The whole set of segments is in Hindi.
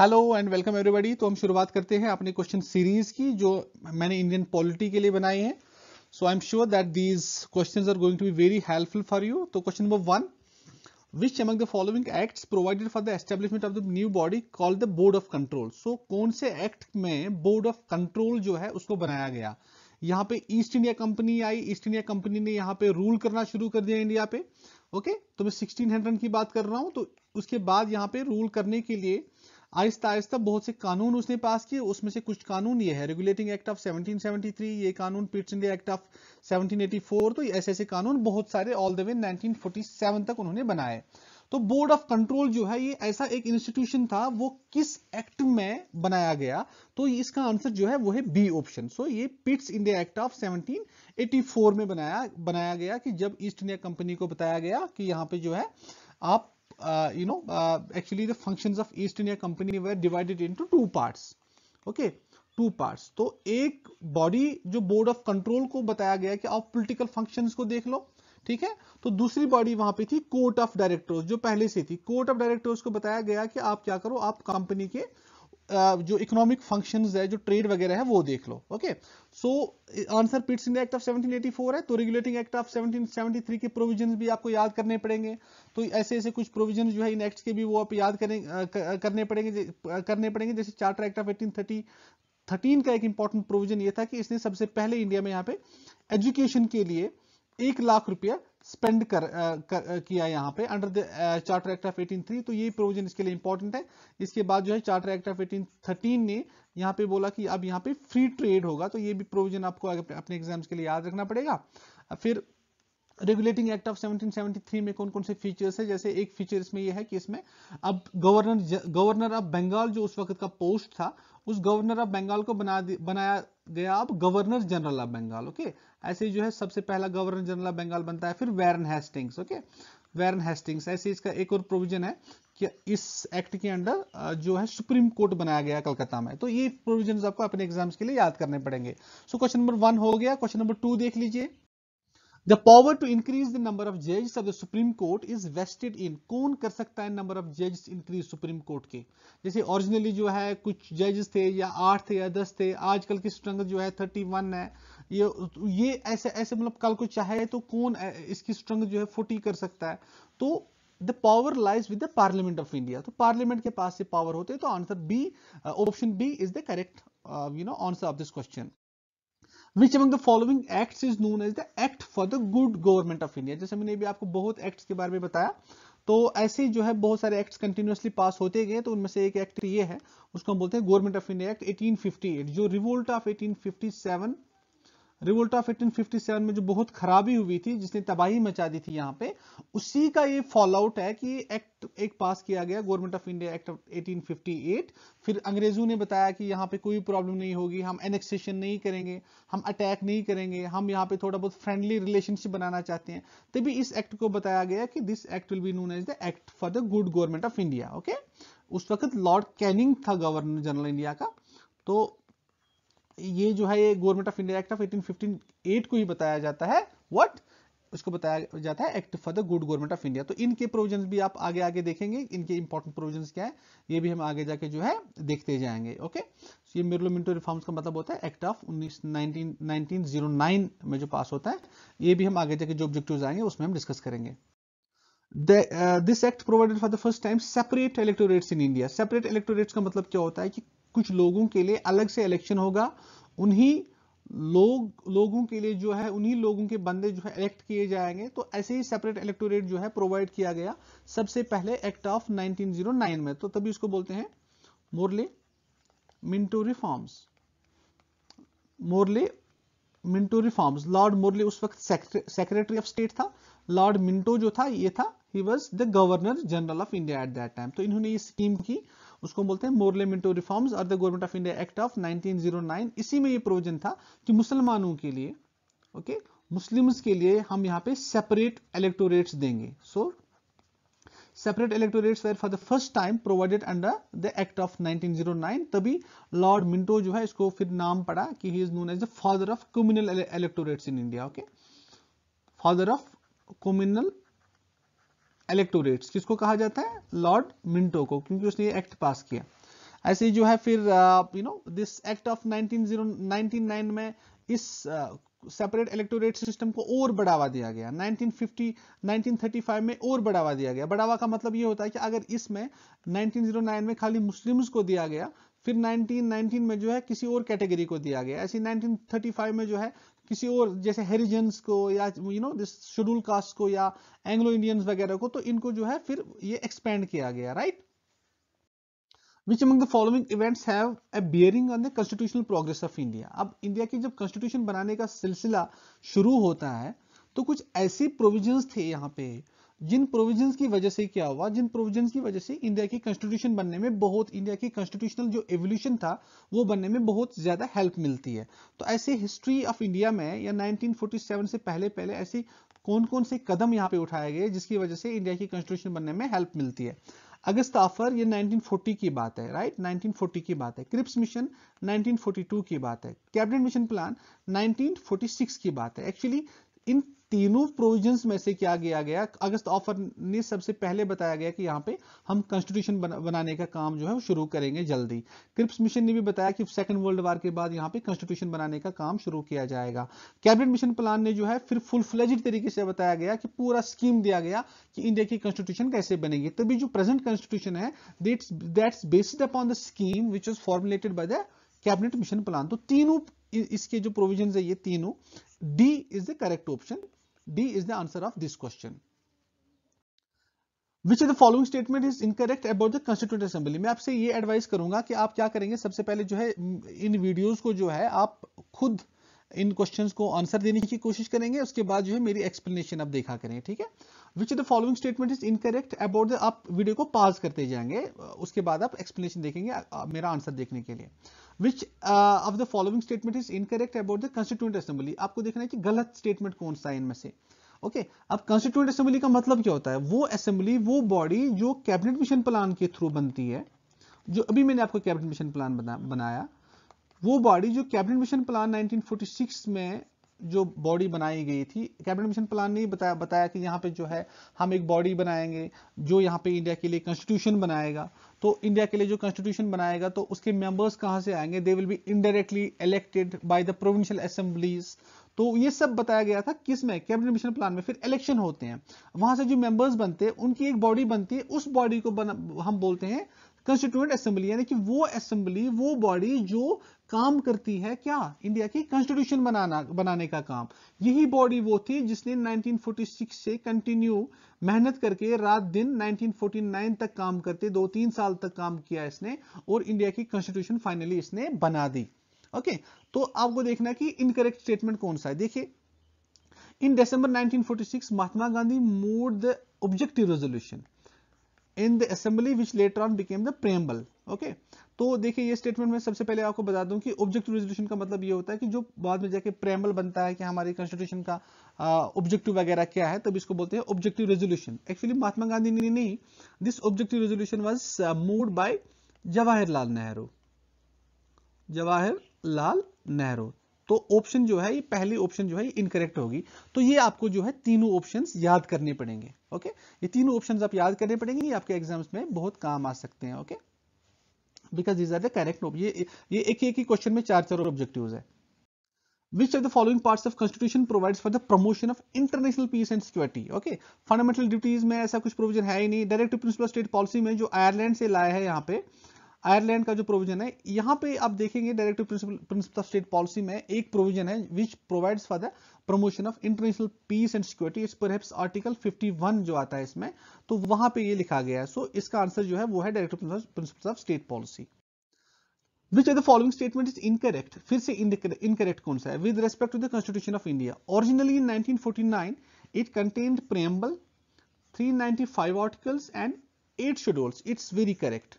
हेलो एंड वेलकम एवरीबॉडी तो हम शुरुआत करते हैं अपने क्वेश्चन सीरीज की जो मैंने इंडियन पॉलिटी के लिए बनाई है so I am sure that these question are going to be very helpful for you तो question number one which among the following acts provided for the establishment of the new body call the board of control so कौन से एक्ट में बोर्ड ऑफ कंट्रोल जो है उसको बनाया गया यहाँ पे ईस्ट इंडिया कंपनी आई ईस्ट इंडिया कंपनी ने यहाँ पे रूल करना शुरू कर दिया इंडिया पे ओके okay? तो मैं 1600 की बात कर रहा हूँ तो उसके बाद यहाँ पे रूल करने के लिए आहिस्ता आहिस्ता बहुत से कानून उसने पास किए उसमें से कुछ कानून ये है रेगुलेटिंग एक्ट ऑफ 1773 ये कानून पिट्स इंडिया एक्ट ऑफ 1784 तो ऐसे ऐसे कानून बहुत सारे ऑल द वे 1947 तक उन्होंने बनाए तो बोर्ड ऑफ कंट्रोल जो है ये ऐसा एक इंस्टीट्यूशन था वो किस एक्ट में बनाया गया तो इसका आंसर जो है वो है बी ऑप्शन सो ये पिट्स इंडिया एक्ट ऑफ 1784 में बनाया बनाया गया कि जब ईस्ट इंडिया कंपनी को बताया गया कि यहाँ पे जो है आप uh, you know, uh, actually the functions of East India Company were divided into two parts. Okay, two parts तो एक बॉडी जो बोर्ड ऑफ कंट्रोल को बताया गया कि आप पॉलिटिकल फंक्शंस को देख लो ठीक है तो दूसरी बॉडी वहां पे थी कोर्ट ऑफ डायरेक्टर्स जो पहले से थी कोर्ट ऑफ डायरेक्टर्स को बताया गया कि आप क्या करो आप कंपनी के जो इकोनॉमिक फंक्शंस है जो ट्रेड वगैरह है वो देख लो okay so answer Pitt's India act of 1784 है तो रेगुलेटिंग एक्ट ऑफ 1773 के प्रोविजंस भी आपको याद करने पड़ेंगे तो ऐसे ऐसे कुछ प्रोविजंस जो है इन एक्ट के भी वो आप याद करें करने पड़ेंगे करने पड़ेंगे जैसे charter act of eighteen thirteen का एक इंपॉर्टेंट प्रोविजन ये था कि इसने सबसे पहले इंडिया में यहाँ पे एजुकेशन के लिए एक लाख रुपया स्पेंड कर, कर किया यहाँ पे under the charter act of 1803 तो ये प्रोविजन इसके लिए इंपॉर्टेंट है इसके बाद जो है चार्टर एक्ट ऑफ 1813 ने यहाँ पे बोला कि अब यहाँ पे फ्री ट्रेड होगा तो ये भी प्रोविजन आपको अपने एग्जाम्स के लिए याद रखना पड़ेगा फिर रेगुलेटिंग एक्ट ऑफ 1773 में कौन कौन से फीचर्स है जैसे एक फीचर इसमें यह है कि इसमें अब गवर्नर गवर्नर ऑफ बंगाल जो उस वक्त का पोस्ट था उस गवर्नर ऑफ बंगाल को बना बनाया गया आप governor general of Bengal okay ऐसे ही जो है सबसे पहला गवर्नर जनरल ऑफ बंगाल बनता है फिर Warren Hastings okay Warren Hastings ऐसे इसका एक और प्रोविजन है कि इस एक्ट के अंडर जो है सुप्रीम कोर्ट बनाया गया कलकत्ता में तो ये प्रोविजन आपको अपने एग्जाम्स के लिए याद करने पड़ेंगे सो क्वेश्चन नंबर वन हो गया क्वेश्चन नंबर टू देख लीजिए the power to increase the number of जजेस of the supreme court is vested in कौन कर सकता है नंबर ऑफ जजेस इंक्रीज सुप्रीम कोर्ट के जैसे ओरिजिनली जो है कुछ जजेस थे या आठ थे या दस थे आजकल की स्ट्रंगथ जो है थर्टी वन है ये ये ऐसे ऐसे मतलब कल को चाहे तो कौन इसकी स्ट्रंगथ जो है फोर्टी कर सकता है तो the power lies with the parliament of India तो पार्लियामेंट के पास से पावर होते हैं तो answer B option B is the correct you know answer of this question which among the following act is known as the act for the good government of India जैसे मैंने भी आपको बहुत एक्ट्स के बारे में बताया तो ऐसे जो है बहुत सारे एक्ट्स कंटिन्यूसली पास होते गए तो उनमें से एक एक्ट ये है उसको हम बोलते हैं गवर्नमेंट ऑफ इंडिया एक्ट 1858 जो रिवोल्ट ऑफ 1857 रिवोल्ट ऑफ 1857 में जो बहुत खराबी हुई थी जिसने तबाही मचा दी थी यहाँ पे उसी का ये फॉलोआउट है कि एक्ट एक पास किया गया गवर्नमेंट ऑफ इंडिया एक्ट 1858 फिर अंग्रेजों ने बताया कि यहाँ पे कोई प्रॉब्लम नहीं होगी हम एनेक्सेशन नहीं करेंगे हम अटैक नहीं करेंगे हम यहाँ पे थोड़ा बहुत फ्रेंडली रिलेशनशिप बनाना चाहते हैं तभी इस एक्ट को बताया गया कि this act will be known as the act for the good government of India okay उस वक्त लॉर्ड कैनिंग था गवर्नर जनरल इंडिया का तो ये जो है ये government of India act of eighteen fifteen eight को ही बताया जाता है वट उसको बताया जाता है act for the good government of India तो इनके प्रोविजन भी आप आगे आगे देखेंगे इनके इंपॉर्टेंट प्रोविजन क्या है ये भी हम आगे जाके जो है देखते जाएंगे ओके तो ये मिर्लो मिंटो रिफॉर्म्स का मतलब होता है एक्ट ऑफ उन्नीस oh में जो पास होता है ये भी हम आगे जाके जो ऑब्जेक्टिव आएंगे उसमें हम डिस्कस करेंगे this act provided for the first time separate electorates in India separate electorates का मतलब क्या होता है कि कुछ लोगों के लिए अलग से इलेक्शन होगा उन्हीं लोग लोगों के लिए जो है उन्हीं लोगों के बंदे जो है इलेक्ट किए जाएंगे तो ऐसे ही सेपरेट इलेक्टोरेट जो है प्रोवाइड किया गया सबसे पहले एक्ट ऑफ 1909 में तो तभी इसको बोलते हैं Morley Minto reforms Morley Minto reforms Lord Morley उस वक्त सेक्रेटरी ऑफ स्टेट था लॉर्ड मिंटो जो था ये था ही was the governor general of India at that time तो इन्होंने ये स्कीम की उसको बोलते हैं मोरले मिंटो रिफॉर्म्स और the government of India act of 1909 इसी में ये प्रोविजन था कि मुसलमानों के लिए ओके मुस्लिम्स के लिए हम यहाँ पे सेपरेट इलेक्टोरेट्स देंगे so separate electorates were for the first time provided under the act of 1909 तभी लॉर्ड मिंटो जो है इसको फिर नाम पड़ा कि he is known as the father of communal electorates in India okay father of communal electorates किसको कहा जाता है लॉर्ड मिंटो को क्योंकि उसने ये एक्ट पास किया ऐसे ही जो है फिर you know this act of 1909 में इस सेपरेट इलेक्टोरेट सिस्टम को और बढ़ावा दिया गया 1950 1935 में और बढ़ावा दिया गया बढ़ावा का मतलब ये होता है कि अगर इसमें 1909 में खाली मुस्लिम्स को दिया गया फिर 1919 में जो है किसी और कैटेगरी को दिया गया ऐसी 1935 में जो है किसी और जैसे हेरिजेंस को या you know this schedule caste को या एंग्लो इंडियंस वगैरह को तो इनको जो है फिर ये एक्सपेंड किया गया right which among the following events have a bearing on the constitutional progress of India अब इंडिया की जब कॉन्स्टिट्यूशन बनाने का सिलसिला शुरू होता है तो कुछ ऐसी प्रोविजंस थे यहाँ पे जिन प्रोविजन की वजह से क्या हुआ जिन प्रोविजन की वजह से इंडिया की कॉन्स्टिट्यूशन बनने में बहुत इंडिया की कॉन्स्टिट्यूशनल जो एवोल्यूशन था वो बनने में बहुत ज्यादा हेल्प मिलती है तो ऐसे हिस्ट्री ऑफ इंडिया में या 1947 से पहले पहले ऐसे कौन कौन से कदम यहाँ पे उठाए गए जिसकी वजह से इंडिया की कॉन्स्टिट्यूशन बनने में हेल्प मिलती है अगस्त ऑफर ये 1940 की बात है राइट 1940 की बात है क्रिप्स मिशन 1942 की बात है कैबिनेट मिशन प्लान 1946 की बात है एक्चुअली इन तीनों प्रोविजंस में से क्या किया गया अगस्त ऑफर ने सबसे पहले बताया गया कि यहाँ पे हम कॉन्स्टिट्यूशन बना, बनाने का काम जो है शुरू करेंगे जल्दी क्रिप्स मिशन ने भी बताया कि सेकंड वर्ल्ड वार के बाद यहाँ पे कॉन्स्टिट्यूशन बनाने का काम शुरू किया जाएगा कैबिनेट मिशन प्लान ने जो है फिर फुल फ्लेज तरीके से बताया गया कि पूरा स्कीम दिया गया कि इंडिया की कॉन्स्टिट्यूशन कैसे बनेगी तभी जो प्रेजेंट कॉन्स्टिट्यूशन है that's based upon the scheme which is formulated by the cabinet mission plan तो तीनों इसके जो प्रोविजन है ये तीनों D is the correct option D is the answer of this question. Which of the following statement is incorrect about the Constituent assembly मैं आपसे ये एडवाइस करूंगा कि आप क्या करेंगे सबसे पहले जो है इन videos को जो है आप खुद इन क्वेश्चंस को आंसर देने की कोशिश करेंगे उसके बाद जो है मेरी एक्सप्लेनेशन आप देखा करें ठीक है which the following statement is incorrect about the आप वीडियो को पॉज करते जाएंगे उसके बाद आप एक्सप्लेनेशन देखेंगे मेरा आंसर देखने के लिए which of the following statement is incorrect about the constituent assembly आपको देखना है कि गलत स्टेटमेंट कौन सा है इनमें से ओके okay, अब कंस्टिट्यूंट असेंबली का मतलब क्या होता है वो असेंबली वो बॉडी जो कैबिनेट मिशन प्लान के थ्रू बनती है जो अभी मैंने आपको कैबिनेट मिशन प्लान बना, बनाया वो बॉडी जो कैबिनेट मिशन प्लान 1946 में जो बॉडी बनाई गई थी कैबिनेट मिशन प्लान ने बताया बताया कि यहाँ पे जो है हम एक बॉडी बनाएंगे जो यहाँ पे इंडिया के लिए कॉन्स्टिट्यूशन बनाएगा तो इंडिया के लिए जो कॉन्स्टिट्यूशन बनाएगा तो उसके मेंबर्स कहाँ से आएंगे they will be indirectly elected by the provincial assemblies तो ये सब बताया गया था किस में कैबिनेट मिशन प्लान में फिर इलेक्शन होते हैं वहां से जो मेंबर्स बनते हैं उनकी एक बॉडी बनती है उस बॉडी को हम बोलते हैं कंस्टिट्यूएंट असेंबली यानी कि वो असेंबली वो बॉडी जो काम करती है क्या इंडिया की कॉन्स्टिट्यूशन बनाना बनाने का काम यही बॉडी वो थी जिसने 1946 से कंटिन्यू मेहनत करके रात दिन 1949 तक काम करते दो तीन साल तक काम किया इसने और इंडिया की कॉन्स्टिट्यूशन फाइनली इसने बना दी ओके तो आपको देखना कि इनकरेक्ट स्टेटमेंट कौन सा है देखिए in December 1946 Mahatma Gandhi moved the objective resolution in the assembly which later on became the preamble okay तो देखिए ये स्टेटमेंट में सबसे पहले आपको बता दूं कि ऑब्जेक्टिव रेजोल्यूशन का मतलब ये होता है कि जो बाद में जाके प्रेमल बनता है कि हमारे कॉन्स्टिट्यूशन का ऑब्जेक्टिव वगैरह क्या है तब इसको बोलते हैं objective resolution actually Mahatma Gandhi ने नहीं this objective resolution was moved by Jawaharlal Nehru Jawaharlal Nehru तो ऑप्शन जो है ये पहली ऑप्शन जो है इनकरेक्ट होगी तो ये आपको जो है तीनों ऑप्शंस याद करने पड़ेंगे ओके ये तीनों ऑप्शंस आप याद करने पड़ेंगे ये आपके एग्जाम्स में बहुत काम आ सकते हैं okay because these are the correct ये ये एक एक ही क्वेश्चन में चार चार ऑब्जेक्टिव्स है which of the following parts of constitution provides for the promotion of international peace and security okay fundamental duties में ऐसा कुछ provision है ही नहीं direct principle state policy में जो आयरलैंड से लाया है यहाँ पे आयरलैंड का जो प्रोविजन है यहाँ पे आप देखेंगे directive principle principle of state policy में एक प्रोविजन है which provides for the promotion of international peace and security इस पर आर्टिकल 51 जो आता है इसमें तो वहां पे ये लिखा गया है सो so, इसका आंसर जो है वो है directive principle of state policy which are the following statement is incorrect फिर से इनकरेक्ट कौन सा है with respect to the constitution of India originally in contained it three ninety five articles and eight schedules it's very correct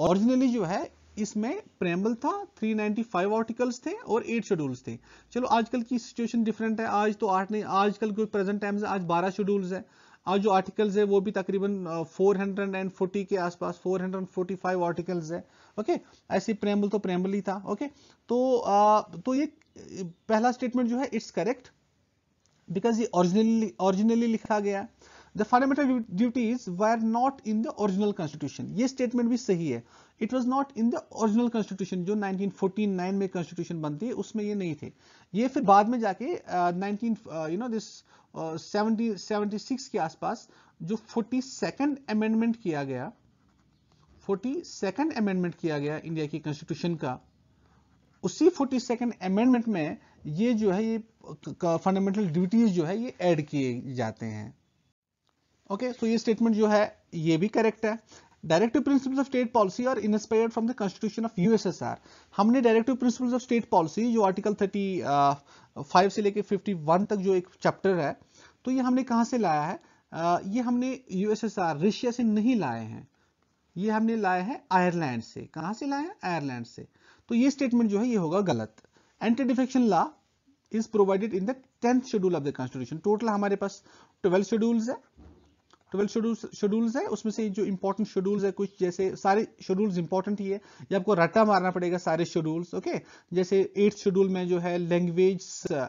originally जो है इसमें प्रेम्बल था 395 आर्टिकल्स थे और 8 शेड्यूल्स थे चलो आजकल की सिचुएशन डिफरेंट है आज तो आठ नहीं आजकल कोई प्रेजेंट टाइम आज 12 शेड्यूल्स है आज जो आर्टिकल्स है वो भी तकरीबन 440 के आसपास 445 आर्टिकल्स है ओके ऐसे प्रेम्बल तो प्रेम्बल ही था ओके तो आ, तो ये पहला स्टेटमेंट जो है इट्स करेक्ट बिकॉज ये ओरिजिनली ओरिजिनली लिखा गया the fundamental duties were not in the original constitution ये स्टेटमेंट भी सही है it was not in the original constitution जो 1949 में कॉन्स्टिट्यूशन बनती है उसमें ये नहीं थे ये फिर बाद में जाके nineteen you know this seventy के आसपास जो फोर्टी सेकेंड अमेंडमेंट किया गया फोर्टी सेकेंड अमेंडमेंट किया गया इंडिया की कॉन्स्टिट्यूशन का उसी फोर्टी सेकेंड अमेंडमेंट में ये जो है ये फंडामेंटल uh, ड्यूटीज जो है ये ऐड किए जाते हैं ओके सो ये स्टेटमेंट जो है ये भी करेक्ट है directive principles of state policy are inspired from the constitution of USSR हमने directive principles of state policy जो आर्टिकल 35 uh, से लेकर 51 तक जो एक चैप्टर है तो ये हमने कहाँ से लाया है uh, ये हमने यूएसएसआर रशिया से नहीं लाए हैं ये हमने लाया है आयरलैंड से कहाँ से लाया है आयरलैंड से तो ये स्टेटमेंट जो है ये होगा गलत anti defection law is provided in the tenth schedule of the constitution total हमारे पास ट्वेल्व शेड्यूल्स है ट्वेल्थ शेड्यूल शेड्यूल्स है उसमें से जो इंपॉर्टेंट शेड्यूल्स है कुछ जैसे सारे शेड्यूल्स इंपॉर्टेंट ही है ये आपको रट्टा मारना पड़ेगा सारे शेड्यूल्स ओके जैसे एट्थ शेड्यूल में जो है लैंग्वेज uh,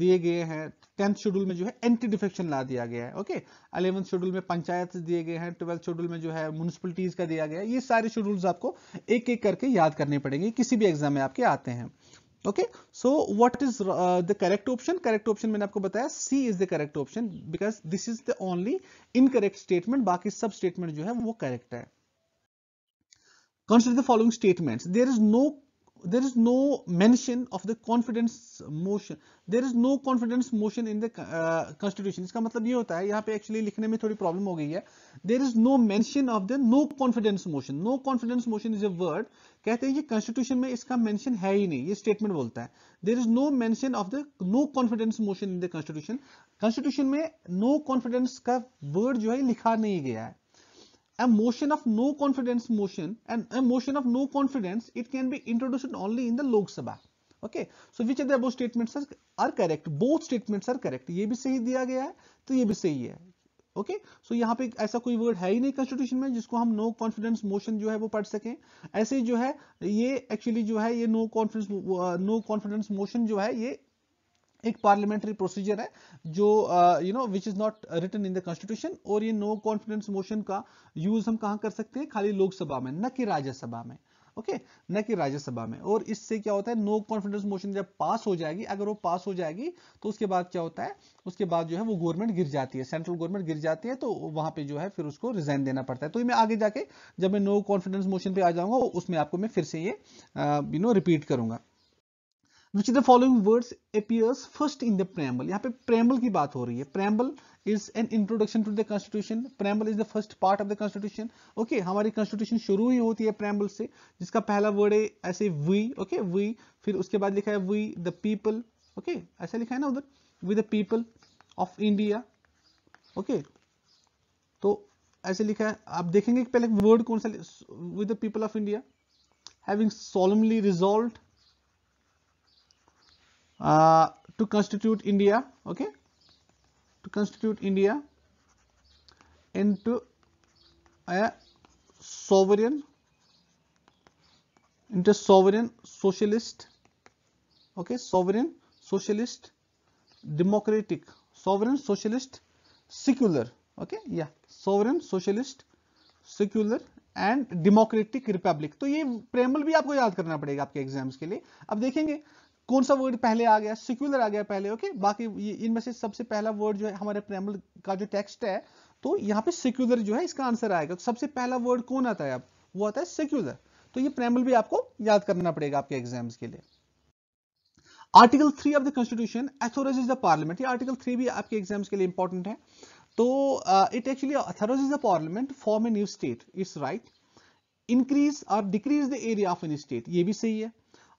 दिए गए हैं टेंथ शेड्यूल में जो है एंटी डिफेक्शन ला दिया गया है ओके अलेवंथ शेड्यूल में पंचायत दिए गए हैं ट्वेल्थ शेड्यूल में जो है म्यूनसिपलिटीज का दिया गया है ये सारे शेड्यूल्स आपको एक एक करके याद करने पड़ेंगे किसी भी एग्जाम में आपके आते हैं okay so what is the correct option correct option मैंने आपको बताया C is the correct option because this is the only incorrect statement बाकी सब स्टेटमेंट जो है वो करेक्ट है consider the following statement there is no there is no mention of the confidence motion there is no confidence motion in the uh, constitution iska matlab ye hota hai yahan pe actually likhne mein thodi problem ho gayi hai there is no mention of the no confidence motion no confidence motion is a word kehte hain ki constitution mein iska mention hai hi nahi ye statement bolta hai there is no mention of the no confidence motion in the constitution constitution mein no confidence ka word jo hai likha nahi gaya hai a motion of no confidence motion and a motion of no confidence it can be introduced only in the Lok Sabha. Okay, so which of the above statements are, correct? Both statements are correct. ye bhi sahi diya gaya hai to ye bhi sahi hai okay okay? So so, यहाँ पे ऐसा कोई वर्ड है ही नहीं कॉन्स्टिट्यूशन में जिसको हम नो कॉन्फिडेंस मोशन जो है वो पढ़ सकें ऐसे जो है ये एक्चुअली जो है ये no confidence no confidence motion जो है ये एक पार्लियामेंट्री प्रोसीजर है जो you know which is not written in the constitution और ये नो कॉन्फिडेंस मोशन का यूज हम कहा कर सकते हैं खाली लोकसभा में न कि राज्यसभा में ओके न कि राज्यसभा में और इससे क्या होता है नो कॉन्फिडेंस मोशन जब पास हो जाएगी अगर वो पास हो जाएगी तो उसके बाद क्या होता है उसके बाद जो है वो गवर्नमेंट गिर जाती है सेंट्रल गवर्नमेंट गिर जाती है तो वहां पे जो है फिर उसको रिजाइन देना पड़ता है तो मैं आगे जाके जब मैं नो कॉन्फिडेंस मोशन पे आ जाऊंगा उसमें आपको मैं फिर से ये यू नो रिपीट करूंगा which the following words appears first in the preamble यहाँ पे प्रेम्बल की बात हो रही है preamble is an introduction to the constitution preamble is the first part of the constitution okay हमारी कॉन्स्टिट्यूशन शुरू ही होती है प्रैम्बल से जिसका पहला वर्ड है ऐसे वी ओके वी फिर उसके बाद लिखा है वी द पीपल ओके ऐसा लिखा है ना उधर we the people of India okay तो ऐसे लिखा है आप देखेंगे पहले वर्ड कौन सा with the people of India having solemnly resolve to constitute India, okay, to constitute India into a sovereign, into sovereign socialist, okay, sovereign socialist democratic, sovereign socialist secular, okay, yeah, sovereign socialist secular and democratic republic तो ये प्रेमल भी आपको याद करना पड़ेगा आपके एग्जाम्स के लिए अब देखेंगे कौन सा वर्ड पहले आ गया सिक्युलर आ गया पहले ओके बाकी इनमें से सबसे पहला वर्ड जो है हमारे प्रेमल का जो टेक्स्ट है तो यहाँ पे सिक्युलर जो है इसका आंसर आएगा तो सबसे पहला वर्ड कौन आता है अब वो आता है सिक्युलर तो ये प्रेमल भी आपको याद करना पड़ेगा आपके एग्जाम्स के लिए article three of the constitution authorise the parliament ये आर्टिकल थ्री भी आपके एग्जाम्स के लिए इंपॉर्टेंट है तो it actually authorise the parliament form a new state it's right increase or decrease the area of an state ये भी सही है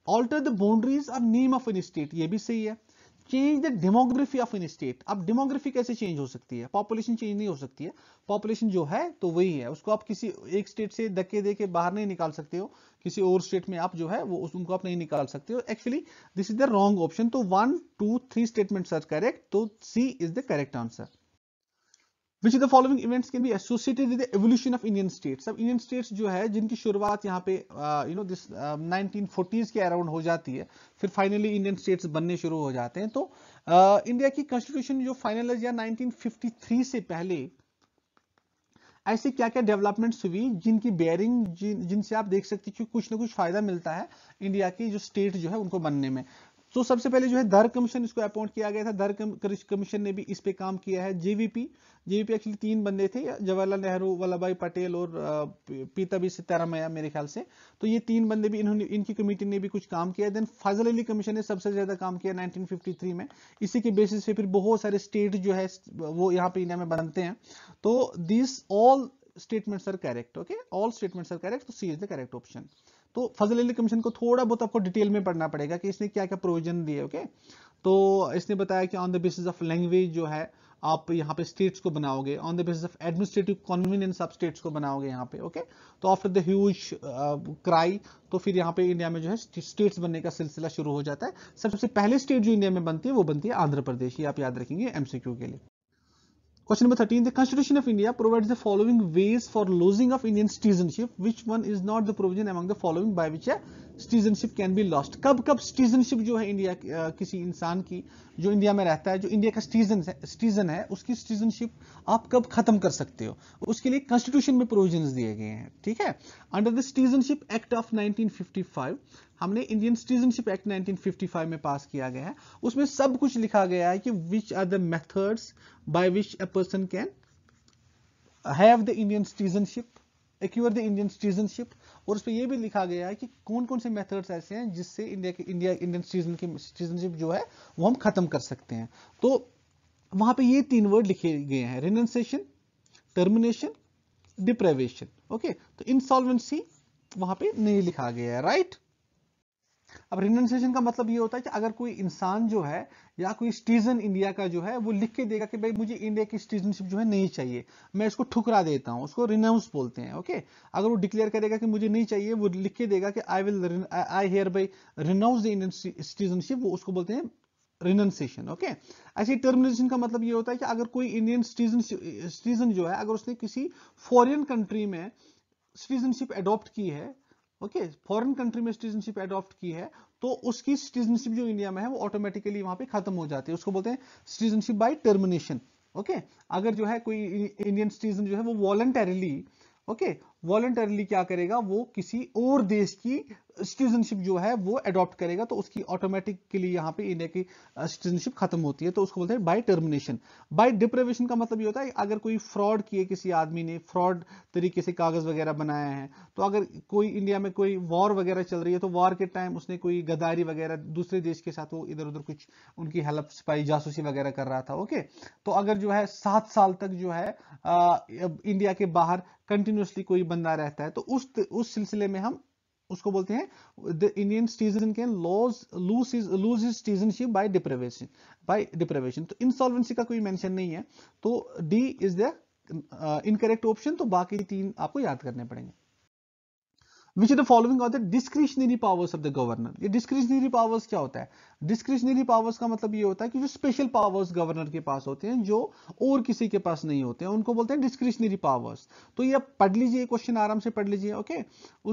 alter the boundaries or name of an state ये भी सही है change the demography of an state अब डेमोग्राफी कैसे चेंज हो सकती है पॉपुलेशन चेंज नहीं हो सकती है पॉपुलेशन जो है तो वही है उसको आप किसी एक स्टेट से धक्के दे के बाहर नहीं निकाल सकते हो किसी और स्टेट में आप जो है वो उनको आप नहीं निकाल सकते हो actually this is the wrong option तो one two three statements are correct तो C is the correct answer which the following events can be associated with evolution of Indian states अब इंडियन स्टेट्स जो है जिनकी शुरुआत यहाँ पे you know this nineteen forties के अराउंड हो जाती है फिर फाइनली इंडियन स्टेट्स बनने शुरू हो जाते हैं तो इंडिया की कॉन्स्टिट्यूशन जो फाइनलाइज या 1953 से पहले ऐसे क्या क्या डेवलपमेंट्स हुई जिनकी बेयरिंग जिनसे आप देख सकते हैं कि कुछ ना कुछ फायदा मिलता है इंडिया की जो स्टेट जो है उनको बनने में तो सबसे पहले जो है दर कमीशन इसको अपॉइंट किया गया था दर कमीशन ने भी इस पे काम किया है जीवीपी जीवीपी एक्चुअली तीन बंदे थे जवाहरलाल नेहरू वल्लभ भाई पटेल और पीताबी मैया मेरे ख्याल से तो ये तीन बंदे भी इन्होंने इनकी कमेटी ने भी कुछ काम किया देन फजल अली कमीशन ने सबसे ज्यादा काम किया नाइनटीन में इसी के बेसिस पे फिर बहुत सारे स्टेट जो है वो यहाँ पे इंडिया में बनते हैं तो this all statements are correct okay all statements are correct तो C is the correct option तो फजल अली कमीशन को थोड़ा बहुत आपको डिटेल में पढ़ना पड़ेगा कि इसने क्या क्या प्रोविजन दिए ओके तो इसने बताया कि on the basis of language जो है आप यहाँ पे स्टेट्स को बनाओगे on the basis of administrative convenience आप स्टेट्स को बनाओगे यहाँ पे ओके तो आफ्टर द ह्यूज क्राई तो फिर यहाँ पे इंडिया में जो है स्टेट्स बनने का सिलसिला शुरू हो जाता है सबसे पहले स्टेट जो इंडिया में बनती है वो बनती है आंध्र प्रदेश ये आप याद रखेंगे एमसीक्यू के लिए question number thirteen the constitution of India provides the following ways for losing of Indian citizenship which one is not the provision among the following by which citizenship can be lost कब कब सिटीजनशिप जो है इंडिया uh, किसी इंसान की जो इंडिया में रहता है जो इंडिया का सिटीजन है सिटीजन है उसकी सिटीजनशिप आप कब खत्म कर सकते हो उसके लिए कॉन्स्टिट्यूशन में प्रोविजन दिए गए हैं ठीक है under the citizenship act of nineteen हमने इंडियन सिटीजनशिप एक्ट 1955 में पास किया गया है उसमें सब कुछ लिखा गया है कि which are the methods by which a person can have the Indian citizenship acquire the Indian citizenship और उस पर यह भी लिखा गया है कि कौन कौन से मेथड्स ऐसे हैं जिससे इंडिया के इंडिया इंडियन सिटीजन की सिटीजनशिप जो है वो हम खत्म कर सकते हैं तो वहां पे ये तीन वर्ड लिखे गए हैं रिनसेशन टर्मिनेशन डिप्रेवेशन ओके तो इंसॉल्वेंसी वहां पे नहीं लिखा गया है राइट अब रिनन्सिएशन का मतलब ये होता है कि अगर कोई इंसान जो है या कोई स्टीजन इंडिया का जो है वो लिख के देगा कि भाई मुझे इंडिया की स्टीजनशिप जो है नहीं चाहिए मैं इसको ठुकरा देता हूँ उसको रिनाउंस बोलते हैं ओके अगर वो डिक्लेयर करेगा कि मुझे नहीं चाहिए वो लिख के देगा कि I will I hereby renounce the Indian citizenship वो उसको बोलते हैं रिनन्सिएशन ओके ऐसी टर्मिनेशन का मतलब ये होता है कि अगर कोई इंडियन सिटीजन सिटीजन जो है अगर उसने किसी फॉरेन कंट्री में सिटीजनशिप एडॉप्ट की है ओके फॉरेन कंट्री में सिटीजनशिप एडॉप्ट की है तो उसकी सिटीजनशिप जो इंडिया में है वो ऑटोमेटिकली वहां पे खत्म हो जाती है उसको बोलते हैं सिटीजनशिप बाय टर्मिनेशन ओके अगर जो है कोई इंडियन सिटीजन जो है वो वॉलंटरली ओके वॉलंटरली क्या करेगा वो किसी और देश की सिटीजनशिप जो है वो अडॉप्ट करेगा तो उसकी ऑटोमेटिकली यहाँ पे इंडिया की सिटीजनशिप खत्म होती है तो उसको बोलते हैं बाय टर्मिनेशन बाय डिप्रेवेशन का मतलब ये होता है अगर कोई फ्रॉड किए किसी आदमी ने फ्रॉड तरीके से कागज वगैरह बनाया है तो अगर कोई इंडिया में कोई वॉर वगैरह चल रही है तो वॉर के टाइम उसने कोई गदारी वगैरह दूसरे देश के साथ वो इधर उधर कुछ उनकी हेल्प सिपाही जासूसी वगैरह कर रहा था ओके तो अगर जो है सात साल तक जो है आ, इंडिया के बाहर कंटिन्यूसली कोई बंदा रहता है तो उस उस सिलसिले में हम उसको बोलते हैं the Indian citizen can lose lose is lose is citizenship by deprivation by deprivation तो इंसॉल्वेंसी का कोई मेंशन नहीं है तो D is the incorrect option तो बाकी तीन आपको याद करने पड़ेंगे which the following of the discretionary powers of the governor ये डिस्क्रिशनरी पावर्स क्या होता है डिस्क्रिशनरी पावर्स का मतलब ये होता है कि जो स्पेशल पावर्स गवर्नर के पास होते हैं जो और किसी के पास नहीं होते हैं उनको बोलते हैं डिस्क्रिशनरी पावर्स तो ये पढ़ लीजिए क्वेश्चन आराम से पढ़ लीजिए ओके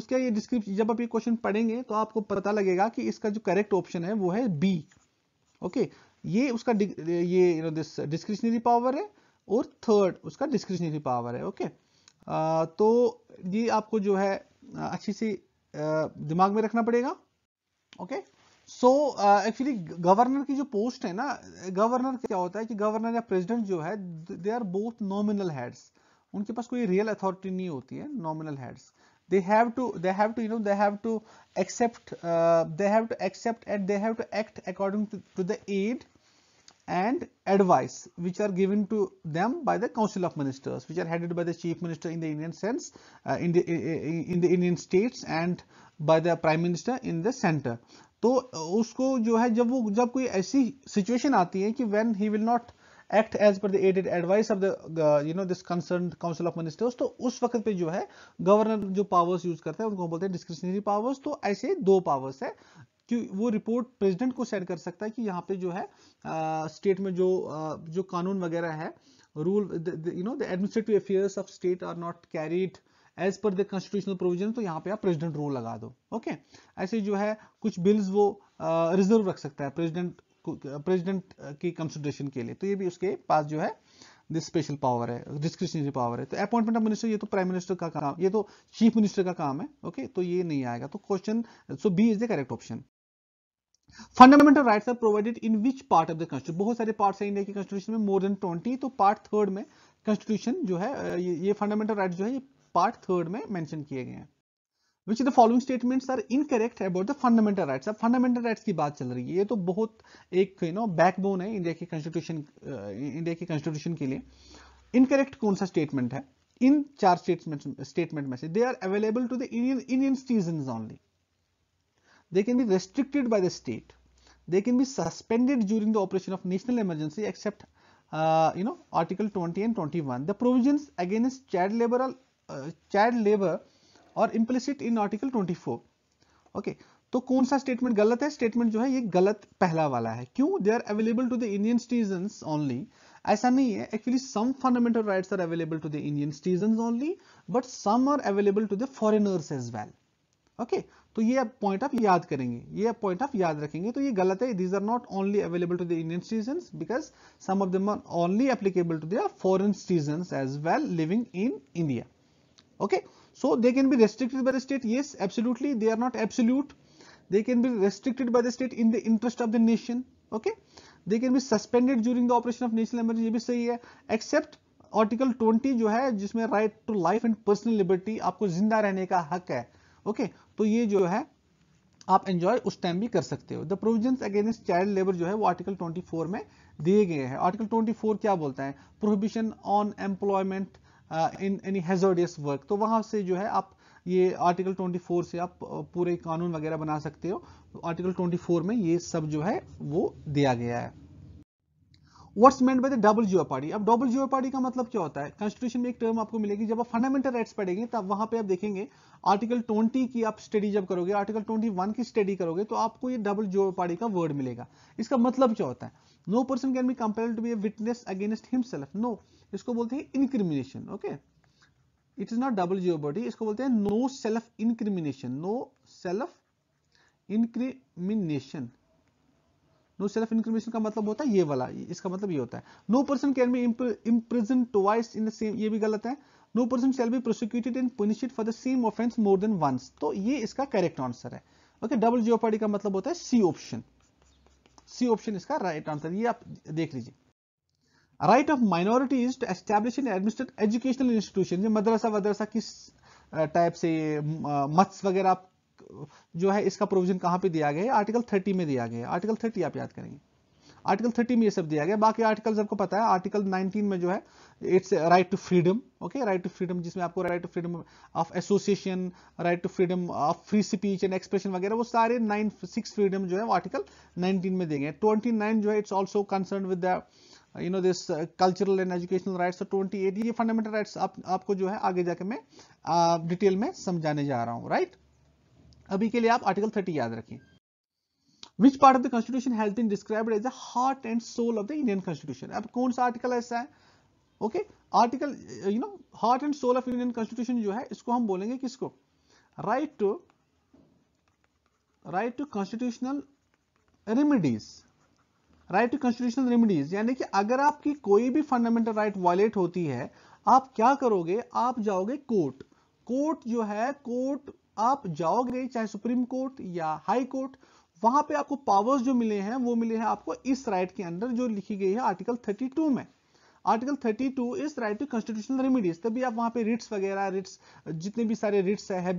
उसका ये डिस्क्रिप्शन जब आप ये क्वेश्चन पढ़ेंगे तो आपको पता लगेगा कि इसका जो करेक्ट ऑप्शन है वो है बी ओके ये उसका ये डिस्क्रिशनरी पावर है और थर्ड उसका डिस्क्रिशनरी पावर है ओके आ, तो ये आपको जो है अच्छी सी दिमाग में रखना पड़ेगा ओके सो एक्चुअली गवर्नर की जो पोस्ट है ना गवर्नर क्या होता है कि गवर्नर या प्रेसिडेंट जो है they are both nominal heads उनके पास कोई रियल अथॉरिटी नहीं होती है nominal heads they have to they have to you know they have to accept they have to accept and they have to act according to the aid and advice which are given to them by the council of ministers which are headed by the chief minister in the indian sense uh, in the in the indian states and by the prime minister in the center तो उसको जो है जब वो जब कोई ऐसी सिचुएशन आती है कि when he will not act as per the aided advice of the you know this concern council of ministers तो उस वक्त पे जो है गवर्नर जो पावर्स यूज करते हैं उनको बोलते हैं डिस्क्रिशनरी पावर्स तो ऐसे दो पावर्स है कि वो रिपोर्ट प्रेसिडेंट को सेंड कर सकता है कि यहाँ पे जो है आ, स्टेट में जो आ, जो कानून वगैरह है rule you know the administrative affairs of state are not carried as per the constitutional provision तो यहाँ पे आप प्रेसिडेंट रूल लगा दो ओके ऐसे जो है कुछ बिल्स वो आ, रिजर्व रख सकता है प्रेजिडेंट प्रेजिडेंट की कंसिडरेशन के लिए तो ये भी उसके पास जो है दिस स्पेशल पावर है डिस्क्रिशनरी पावर है तो अपॉइंटमेंट ऑफ मिनिस्टर ये तो प्राइम मिनिस्टर का काम ये तो चीफ मिनिस्टर का काम है ओके okay? तो ये नहीं आएगा तो question so B is the correct option fundamental rights are provided in which part of the constitution बहुत सारे पार्ट्स हैं इंडिया के कॉन्स्टिट्यूशन में मोर देन ट्वेंटी तो पार्ट थर्ड में कॉन्स्टिट्यूशन जो है ये फंडामेंटल राइट जो है ये पार्ट थर्ड में मैंशन किए गए हैं which the following statements are incorrect about the fundamental rights अब फंडामेंटल राइट्स की बात चल रही है ये तो बहुत एक यू नो बैकबोन है इंडिया के कॉन्स्टिट्यूशन इंडिया के कॉन्स्टिट्यूशन के लिए इनकरेक्ट कौन सा स्टेटमेंट है इन चार स्टेटमेंट स्टेटमेंट में से they are available to the Indian Indian citizen only They can be restricted by the state. They can be suspended during the operation of national emergency except uh, you know article 20 and 21 the provisions against child labor uh, child labor और implicit in article 24 okay तो कौन सा स्टेटमेंट गलत है स्टेटमेंट जो है ये गलत पहला वाला है क्यों they are available to the Indian citizen only ऐसा नहीं है actually some fundamental rights are available to the Indian citizen only but some are available to the foreigners as well okay तो ये आप पॉइंट ऑफ याद करेंगे ये आप पॉइंट ऑफ याद रखेंगे तो ये गलत है these are not only available to the Indian citizen because some of them only applicable to the foreign citizen as well living in India okay so they can be restricted by the state ये absolutely they are not absolute they can be restricted by the state in the interest of the nation okay they can be suspended during the operation of national emergency ये भी सही है एक्सेप्ट आर्टिकल 20 जो है जिसमें right to life and personal liberty आपको जिंदा रहने का हक है ओके okay? तो ये जो है आप एंजॉय उस टाइम भी कर सकते हो the provision against child labour जो है वो आर्टिकल 24 में दिए गए हैं आर्टिकल 24 क्या बोलता है prohibition on employment in any hazardous work तो वहां से जो है आप ये आर्टिकल 24 से आप uh, पूरे कानून वगैरह बना सकते हो आर्टिकल 24 में ये सब जो है वो दिया गया है what's meant by the double jeopardy अब डबल जीओ पार्टी का मतलब क्या होता है कॉन्स्टिट्यूशन में एक टर्म आपको मिलेगी जब आप फंडामेंटल राइट्स पढ़ेंगे तब वहां पे आप देखेंगे आर्टिकल 20 की आप स्टडी जब करोगे आर्टिकल 21 की स्टडी करोगे तो आपको ये डबल जो पार्टी का वर्ड मिलेगा इसका मतलब क्या होता है no person can be compelled to be witness against himself no इसको बोलते हैं incrimination okay it is not double body इसको बोलते हैं no self incrimination no self incrimination no self incrimination का मतलब होता है ये वाला इसका मतलब ये होता है no person can be imprison twice in the same ये भी गलत है no person shall be prosecuted and punished for the same offence more than once तो ये इसका करेक्ट आंसर है ओके डबल जियोपार्डी का मतलब होता है सी ऑप्शन सी ऑप्शन इसका राइट right आंसर ये आप देख लीजिए right of minority is to establish in administrate educational institution मदरसा वदरसा किस टाइप से मत्स वगैरह जो है इसका प्रोविजन कहां पे दिया गया है आर्टिकल 30 में दिया गया है आर्टिकल 30 आप याद करेंगे आर्टिकल थर्टी में ये सब दिया गया बाकी आर्टिकल आपको पता है आर्टिकल नाइनटीन में जो है it's right to freedom okay right to freedom जिसमें आपको right to freedom of association right to freedom of free speech and expression वगैरह वो सारे नाइन सिक्स फ्रीडम जो है वो आर्टिकल नाइनटीन में देंगे ट्वेंटी नाइन जो है it's also concern with the you know this cultural and educational rights twenty eight ये फंडामेंटल राइट्स आप, आपको जो है आगे जाके मैं डिटेल uh, में समझाने जा रहा हूँ राइट right? अभी के लिए आप आर्टिकल थर्टी याद रखिए which part of the constitution has been described as the heart and soul of the Indian constitution अब कौन सा आर्टिकल ऐसा है okay article you know heart and soul of Indian constitution जो है इसको हम बोलेंगे किसको right to right to constitutional remedies right to constitutional remedies यानी कि अगर आपकी कोई भी फंडामेंटल राइट वायलेट होती है आप क्या करोगे आप जाओगे कोर्ट कोर्ट जो है कोर्ट आप जाओगे चाहे सुप्रीम कोर्ट या हाई कोर्ट वहां पे आपको पावर्स जो मिले हैं वो मिले हैं आपको इस राइट के अंदर जो लिखी गई है आर्टिकल 32 में article 32 two is right to constitutional remedies तभी आप वहां पे रिट्स वगैरह रिट्स जितने भी सारे रिट्स है है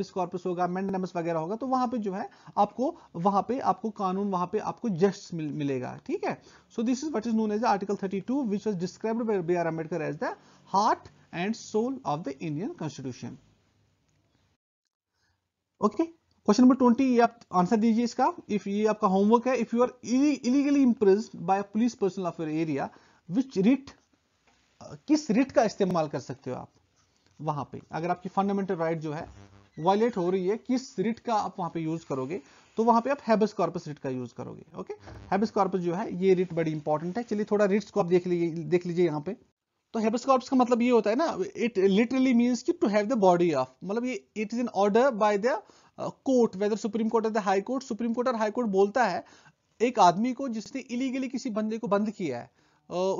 होगा मैंडनमस वगैरह होगा तो वहां पे जो है आपको वहां पे आपको कानून वहां पे आपको जस्ट मिल, मिलेगा ठीक है so this is what is known as article 32 two which was describe by B R Ambedkar as the heart and soul of the Indian constitution okay question number twenty ये आप आंसर दीजिए इसका इफ ये आपका होमवर्क है if you are illegally impress by police person of your area which writ किस रिट का इस्तेमाल कर सकते हो आप वहां पे अगर आपकी फंडामेंटल राइट right जो है वायलेट हो रही है किस रिट का आप वहां पे यूज करोगे तो वहां पे आप हैबस कॉर्पस रिट का यूज करोगे ओके हैबस कॉर्पस जो है ये रिट बड़ी इंपॉर्टेंट है चलिए थोड़ा रिट्स को आप देख लीजिए देख लीजिए यहाँ पे तो हैबस कॉर्पस का मतलब ये होता है ना इट लिटरली मीन्स कि to have the body of मतलब ये it is an order by the court whether supreme court या हाई कोर्ट सुप्रीम कोर्ट और हाई कोर्ट बोलता है एक आदमी को जिसने इलीगली किसी बंदे को बंद किया है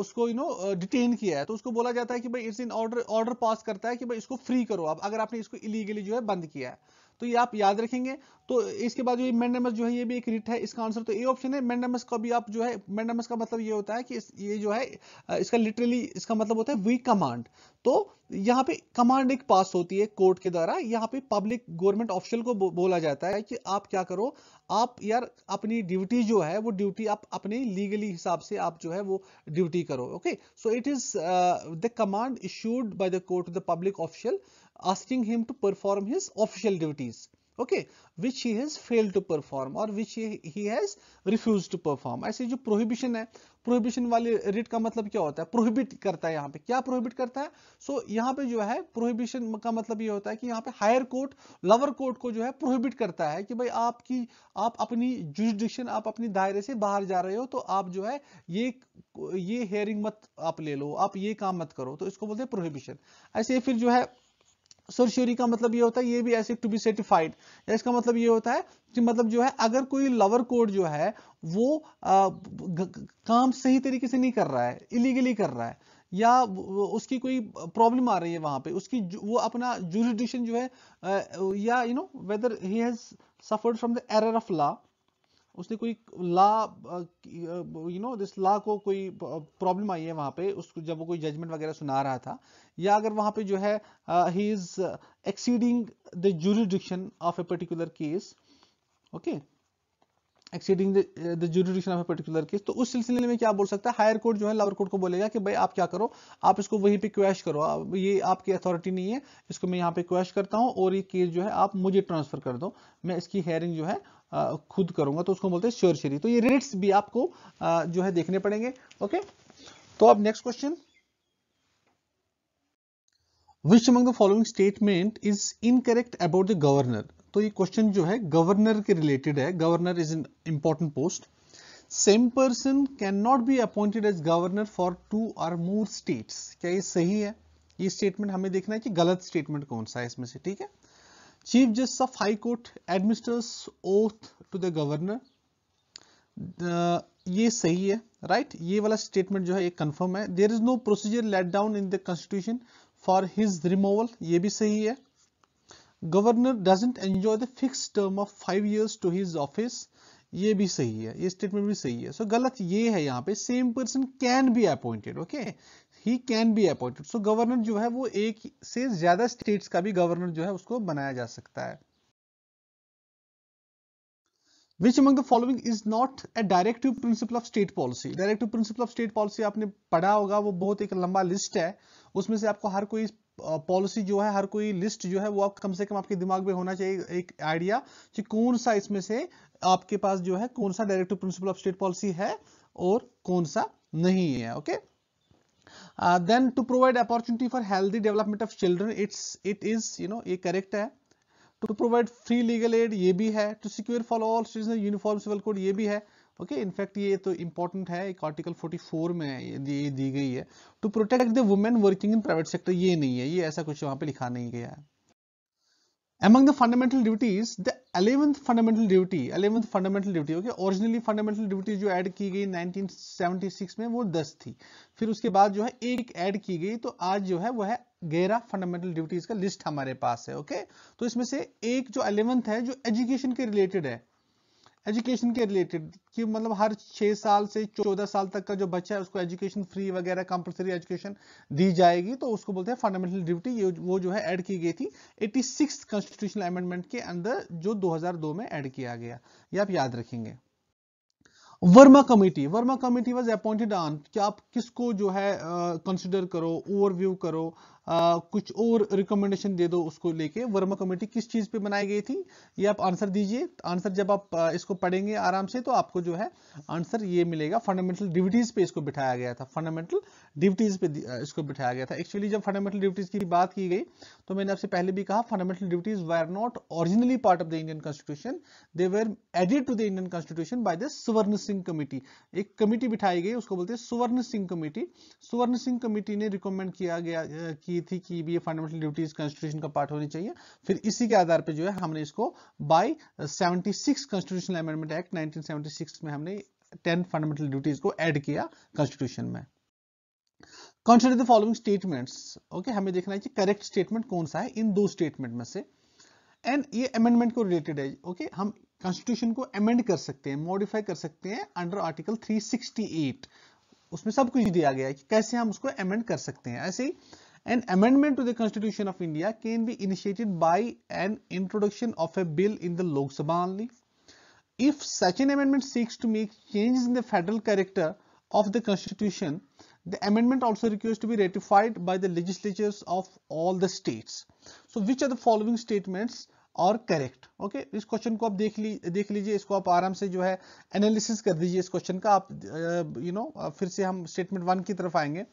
उसको यू नो डिटेन किया है तो उसको बोला जाता है कि भाई इस दिन ऑर्डर ऑर्डर पास करता है कि भाई इसको फ्री करो आप अगर आपने इसको इलीगली जो है बंद किया है तो ये आप याद रखेंगे तो इसके बाद जो ये मेंडेमस जो है ये भी एक रिट है इसका आंसर तो ए ऑप्शन है मेंडेमस का भी आप जो है मेंडेमस का मतलब ये होता है कि ये जो है इसका लिटरली इसका मतलब होता है वीक कमांड तो यहाँ पे कमांड एक पास होती है कोर्ट के द्वारा यहाँ पे पब्लिक गवर्नमेंट ऑफिशियल को बोला जाता है कि आप क्या करो आप यार अपनी ड्यूटी जो है वो ड्यूटी आप अपने लीगली हिसाब से आप जो है वो ड्यूटी करो okay so it is the command issued by the court the public official asking him to perform his official duties okay which he has failed to perform or which he, he has refused to perform ऐसे जो prohibition है prohibition वाले writ का मतलब क्या होता है prohibit करता है यहाँ पे क्या prohibit करता है so यहाँ पे जो है prohibition का मतलब ये होता है कि यहाँ पे higher court lower court को जो है prohibit करता है कि भाई आपकी आप अपनी jurisdiction आप अपनी दायरे से बाहर जा रहे हो तो आप जो है ये ये hearing मत आप ले लो आप ये काम मत करो तो इसको बोलते हैं prohibition ऐसे फिर जो है सुरशुरी का मतलब ये होता है ये भी ऐसे टू बी सर्टिफाइड इसका मतलब ये होता है कि मतलब जो है अगर कोई लवर कोड जो है वो आ, ग, काम सही तरीके से नहीं कर रहा है इलीगली कर रहा है या उसकी कोई प्रॉब्लम आ रही है वहां पे उसकी वो अपना जुरिडिशन जो है आ, या you know whether he has suffered from the error of law उसने कोई law you know this law को कोई प्रॉब्लम आई है वहाँ पे उसको जब वो कोई जजमेंट वगैरह सुना रहा था या अगर वहाँ पे जो है he is exceeding the jurisdiction of a particular case okay exceeding the jurisdiction of a particular case तो उस सिलसिले में क्या बोल सकता है हायर कोर्ट जो है लोअर कोर्ट को बोलेगा कि भाई आप क्या करो आप इसको वहीं पे क्वेश करो ये आपकी अथॉरिटी नहीं है इसको मैं यहाँ पे क्वेश करता हूँ और ये केस जो है आप मुझे ट्रांसफर कर दो मैं इसकी हेयरिंग जो है uh, खुद करूंगा तो उसको बोलते हैं श्योर श्योरशरी तो ये रेट्स भी आपको uh, जो है देखने पड़ेंगे ओके तो अब next question Which among the following statement is incorrect about the governor? तो ये क्वेश्चन जो है गवर्नर के रिलेटेड है governor is an important post same person can not be appointed as governor for two और मोर स्टेट्स क्या ये सही है ये स्टेटमेंट हमें देखना है कि गलत स्टेटमेंट कौन सा है इसमें से ठीक है chief justice of high court administers oath to the governor ये सही है राइट right? ये वाला स्टेटमेंट जो है ये कंफर्म है there is no procedure laid down in the constitution for his removal ये भी सही है governor doesn't enjoy the fix term of five years to his office ये भी सही है ये स्टेटमेंट भी सही है सो so, गलत ये है यहाँ पे same person can be appointed okay he can be appointed so governor जो है वो एक से ज्यादा स्टेट्स का भी गवर्नर जो है उसको बनाया जा सकता है which among the following is not a directive principle of state policy directive principle of state policy आपने पढ़ा होगा वो बहुत एक लंबा लिस्ट है उसमें से आपको हर कोई पॉलिसी जो है हर कोई लिस्ट जो है वो आप कम से कम आपके दिमाग में होना चाहिए एक आइडिया कि कौन सा इसमें से आपके पास जो है कौन सा directive principle of state policy है और कौन सा नहीं है okay then to provide opportunity for healthy development of children it's it is you know ये करेक्ट है to provide free legal aid ये भी है to secure for all citizen uniform civil code ये भी है ओके okay, इनफैक्ट ये तो इम्पोर्टेंट है एक आर्टिकल 44 में ये दी, गई है to protect the women working in private sector ये नहीं है ये ऐसा कुछ वहां पे लिखा नहीं गया है among the fundamental duties the 11th fundamental duty 11th fundamental duty okay originally fundamental duty जो एड की गई 1976 में वो 10 थी फिर उसके बाद जो है एक एड की गई तो आज जो है वो है गैरा फंडामेंटल ड्यूटीज का लिस्ट हमारे पास है ओके okay? तो इसमें से एक जो 11th है जो एजुकेशन के रिलेटेड है एजुकेशन के रिलेटेड कि मतलब हर छः साल से चौदह साल तक का जो बच्चा है उसको एजुकेशन फ्री वगैरह कंपलसरी एजुकेशन दी जाएगी तो उसको बोलते हैं फंडामेंटल ड्यूटी ये वो जो है ऐड की गई थी एट्टी सिक्स कॉन्स्टिट्यूशनल अमेंडमेंट के अंदर जो 2002 में ऐड किया गया ये आप याद रखेंगे Verma committee Verma committee was appointed on कि आप किसको जो है कंसिडर uh, करो ओवरव्यू करो आ, कुछ और रिकमेंडेशन दे दो उसको लेके वर्मा कमेटी किस चीज पे बनाई गई थी ये आप आंसर दीजिए आंसर जब आप इसको पढ़ेंगे आराम से तो आपको जो है आंसर ये मिलेगा फंडामेंटल डिविटीज पे इसको बिठाया गया था फंडामेंटल डिविटीज पे इसको बिठाया गया था एक्चुअली जब फंडामेंटल डिविटीज की बात की गई तो मैंने आपसे पहले भी कहा fundamental duties were not originally part of the Indian constitution they were added to the Indian constitution by the Swaran Singh committee एक कमेटी बिठाई गई उसको बोलते हैं सुवर्ण सिंह कमेटी सुवर्ण सिंह कमेटी ने रिकमेंड किया गया की की थी कि ये फंडामेंटल ड्यूटीज कॉन्स्टिट्यूशन का पार्ट होनी चाहिए फिर इसी के आधार पर जो है हमने इसको बाय 76 कॉन्स्टिट्यूशनल अमेंडमेंट एक्ट 1976 में हमने 10 फंडामेंटल ड्यूटीज को ऐड किया कॉन्स्टिट्यूशन में consider the following statements okay हमें देखना है कि करेक्ट स्टेटमेंट कौन सा है इन दो स्टेटमेंट में से एंड ये अमेंडमेंट को रिलेटेड है ओके हम कॉन्स्टिट्यूशन को अमेंड कर सकते हैं मॉडिफाई कर सकते हैं अंडर आर्टिकल 368 उसमें सब कुछ दिया गया है कि कैसे हम उसको अमेंड कर सकते हैं ऐसे ही An amendment to the Constitution of India can be initiated by an introduction of a bill in the Lok Sabha only. If such an amendment seeks to make changes in the federal character of the Constitution, the amendment also requires to be ratified by the legislatures of all the states. So, which are the following statements और करेक्ट ओके okay? इस क्वेश्चन को आप देख ली देख लीजिए इसको आप आराम से जो है एनालिसिस कर दीजिए इस क्वेश्चन का आप you uh, know you know, फिर से हम स्टेटमेंट वन की तरफ आएंगे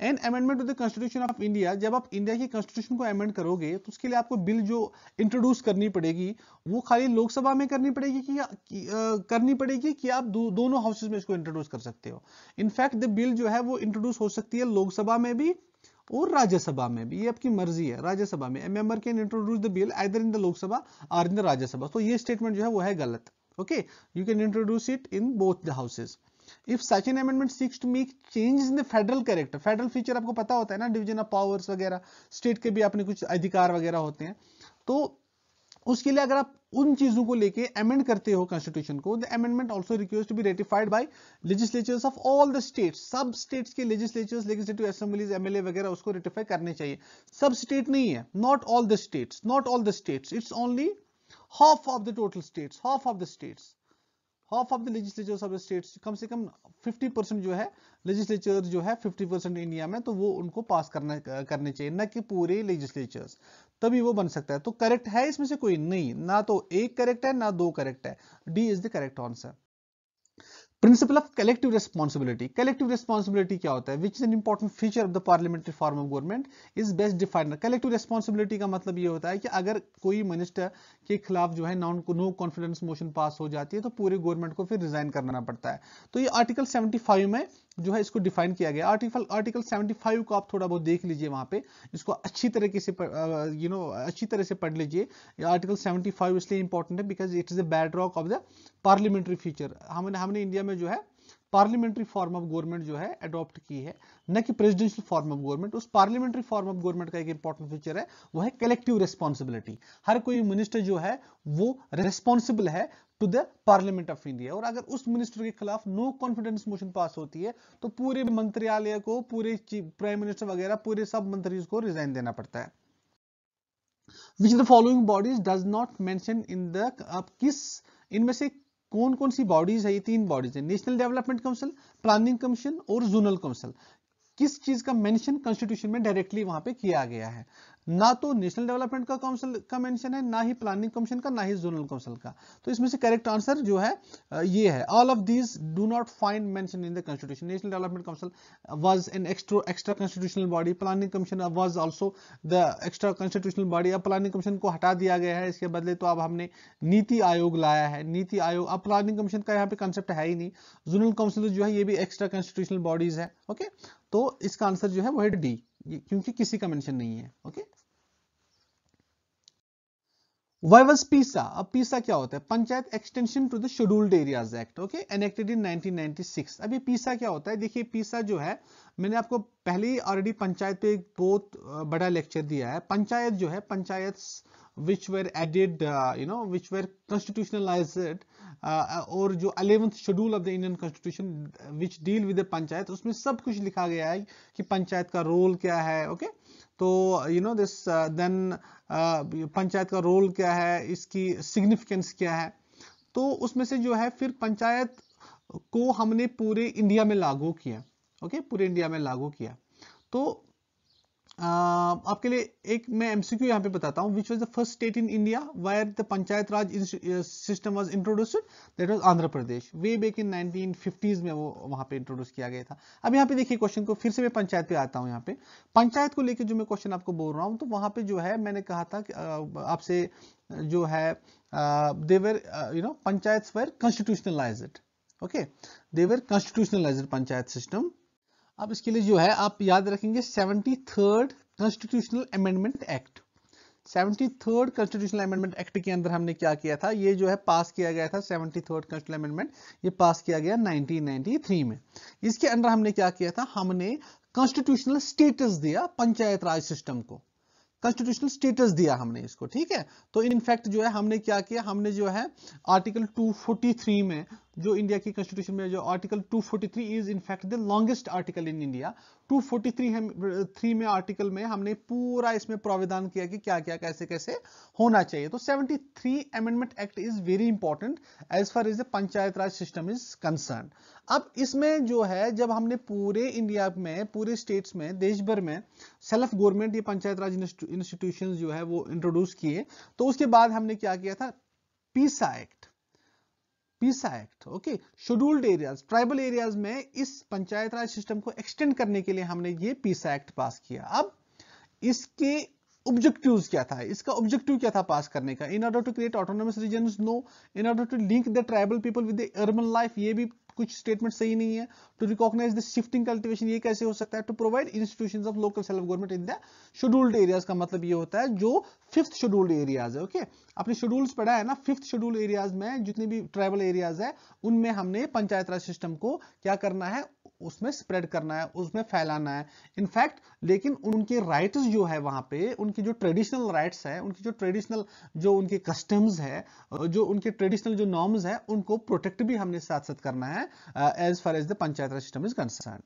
and amendment to the constitution of India जब आप इंडिया की कॉन्स्टिट्यूशन को अमेंड करोगे तो उसके लिए आपको बिल जो इंट्रोड्यूस करनी पड़ेगी वो खाली लोकसभा में करनी पड़ेगी कि, कि आ, करनी पड़ेगी कि आप दो, दोनों हाउसेज में इसको इंट्रोड्यूस कर सकते हो इनफैक्ट द बिल जो है वो इंट्रोड्यूस हो सकती है लोकसभा में भी और राज्यसभा में भी ये आपकी मर्जी है राज्यसभा में member can introduce the bill either in the Lok Sabha और इन द राज्यसभा तो ये स्टेटमेंट जो है वो है गलत okay you can introduce it in both the houses if such an amendment seeks to make change in the federal character federal feature आपको पता होता है ना डिविजन ऑफ पावर्स वगैरह स्टेट के भी अपने कुछ अधिकार वगैरह होते हैं तो उसके लिए अगर आप उन चीजों को लेके अमेंड करते हो कॉन्स्टिट्यूशन को the amendment also request to be ratified by legislatures of all the states सब स्टेट्स के लेजिस्लेचर्स लेजिस्लेटिव असेंबलीज एमएलए वगैरह उसको रेटिफाई करने चाहिए सब स्टेट नहीं है not all the states not all the states it's only half of the total states half of the states half of the legislature of state कम से कम 50 परसेंट जो है लेजिस्लेचर जो है 50 परसेंट इंडिया में तो वो उनको पास करना करने चाहिए ना कि पूरे लेजिस्लेचर तभी वो बन सकता है तो करेक्ट है इसमें से कोई नहीं ना तो एक करेक्ट है ना दो करेक्ट है D is the correct answer principle of collective responsibility collective responsibility क्या होता है which is an important feature of the parliamentary form of government is best defined collective responsibility का मतलब ये होता है कि अगर कोई मिनिस्टर के खिलाफ जो है non no confidence motion pass हो जाती है तो पूरे गवर्नमेंट को फिर रिजाइन करना पड़ता है तो ये आर्टिकल सेवेंटी में जो है इसको डिफाइन किया गया आर्टिकल आर्टिकल 75 को आप थोड़ा बहुत देख लीजिए वहां पे इसको अच्छी तरीके से यू नो अच्छी तरह से पढ़ लीजिए आर्टिकल 75 इसलिए इंपॉर्टेंट है because it is bedrock of the parliamentary future हमने हमने इंडिया में जो है पार्लियामेंट्री फॉर्म ऑफ गवर्नमेंट जो है अडॉप्ट की है न कि प्रेसिडेंशियल फॉर्म ऑफ गवर्नमेंट उस पार्लियामेंट्री फॉर्म ऑफ गवर्नमेंट का एक इंपॉर्टेंट फीचर है वो है कलेक्टिव रेस्पॉन्सिबिलिटी हर कोई मिनिस्टर जो है वो रेस्पॉन्सिबल है to the parliament of India और अगर उस मिनिस्टर के खिलाफ नो कॉन्फिडेंस मोशन पास होती है तो पूरे मंत्रालय को पूरे प्राइम मिनिस्टर वगैरह पूरे सब मंत्री को रिजाइन देना पड़ता है which the following bodies does not mention in the अब किस इनमें से कौन कौन सी बॉडीज है ये तीन बॉडीज है national development council planning commission और जोनल काउंसिल किस चीज का मेंशन कॉन्स्टिट्यूशन में डायरेक्टली वहां पे किया गया है ना तो नेशनल डेवलपमेंट का काउंसिल का मेंशन है ना ही प्लानिंग कमीशन का ना ही जोनल काउंसिल का तो इसमें से करेक्ट आंसर जो है ये है all of these do not find mention in the constitution national development council was an extra extra constitutional body planning commission was also the extra constitutional body अब प्लानिंग कमीशन को हटा दिया गया है इसके बदले तो अब हमने नीति आयोग लाया है नीति आयोग अब प्लानिंग कमीशन का यहाँ पे कंसेप्ट है ही नहीं जोनल काउंसिल जो है ये भी एक्स्ट्रा कॉन्स्टिट्यूशनल बॉडीज है ओके तो इसका आंसर जो है वो है डी क्योंकि किसी का मेंशन नहीं है ओके वाई वॉज पीसा अब पीसा क्या होता है panchayat extension to the scheduled areas act okay enacted in 1996 अब ये पीसा क्या होता है देखिए पीसा जो है मैंने आपको पहले ही ऑलरेडी पंचायत पे एक बहुत बड़ा लेक्चर दिया है पंचायत जो है panchayat which were added you know which were constitutionalized uh, और जो eleventh schedule of the Indian constitution which deal with panchayat उसमें सब कुछ लिखा गया है कि पंचायत का रोल क्या है ओके okay? तो you know this then panchayat का रोल क्या है इसकी सिग्निफिकेंस क्या है तो उसमें से जो है फिर पंचायत को हमने पूरे इंडिया में लागू किया ओके okay? पूरे इंडिया में लागू किया तो uh, आपके लिए एक मैं एमसीक्यू यहाँ पे बताता हूँ which was the first state in India where the panchayat raj system was introduced that was Andhra Pradesh way back in nineteen fifties में वो वहां पे इंट्रोड्यूस किया गया था अब यहाँ पे देखिए क्वेश्चन को फिर से मैं पंचायत पे आता हूँ यहाँ पे पंचायत को लेकर जो मैं क्वेश्चन आपको बोल रहा हूँ तो वहां पे जो है मैंने कहा था uh, आपसे जो है they were you know panchayat were constitutionalize okay they were constitutionalize panchayat system अब इसके लिए जो है आप याद रखेंगे seventy third constitutional amendment act seventy third constitutional amendment act के अंदर हमने क्या किया था ये जो है पास किया गया था सेवेंटी थर्ड कॉन्स्टिट्यूशनल अमेंडमेंट ये पास किया गया 1993 में इसके अंदर हमने क्या किया था हमने कॉन्स्टिट्यूशनल स्टेटस दिया पंचायत राज सिस्टम को कॉन्स्टिट्यूशनल स्टेटस दिया हमने इसको ठीक है तो इनफैक्ट जो है हमने क्या किया हमने जो है आर्टिकल 243 में जो इंडिया की कॉन्स्टिट्यूशन में जो article 243 is in fact the longest article in India 243 हम थ्री में आर्टिकल में हमने पूरा इसमें प्राविधान किया कि क्या क्या कैसे कैसे होना चाहिए तो 73 amendment act is very important as far as the panchayat raj system is concern अब इसमें जो है जब हमने पूरे इंडिया में पूरे स्टेट्स में देश भर में सेल्फ गवर्नमेंट या पंचायत राज इंस्टीट्यूशन जो है वो इंट्रोड्यूस किए तो उसके बाद हमने क्या किया था PESA act PESA act okay scheduled areas tribal areas में इस पंचायत राज सिस्टम को एक्सटेंड करने के लिए हमने ये पीसा एक्ट पास किया अब इसके ऑब्जेक्टिव क्या था इसका ऑब्जेक्टिव क्या था पास करने का in order to create autonomous region no in order to link the tribal people with urban life ये भी कुछ स्टेटमेंट सही नहीं है to recognize the shifting cultivation ये कैसे हो सकता है to provide institution of local self government in the scheduled areas का मतलब ये होता है जो फिफ्थ शेड्यूल्ड एरियाज है ओके okay? अपने शेड्यूल्स पढ़ा है ना फिफ्थ शेड्यूल्ड एरियाज में जितने भी ट्राइबल एरियाज है उनमें हमने पंचायत राज सिस्टम को क्या करना है उसमें स्प्रेड करना है उसमें फैलाना है इनफैक्ट लेकिन उनके राइट्स जो है वहां पे उनके जो ट्रेडिशनल राइट्स है उनकी जो ट्रेडिशनल जो उनके कस्टम्स है जो उनके ट्रेडिशनल जो नॉर्म्स है उनको प्रोटेक्ट भी हमने साथ साथ करना है है uh, as far as the Panchayat Raj system is concerned.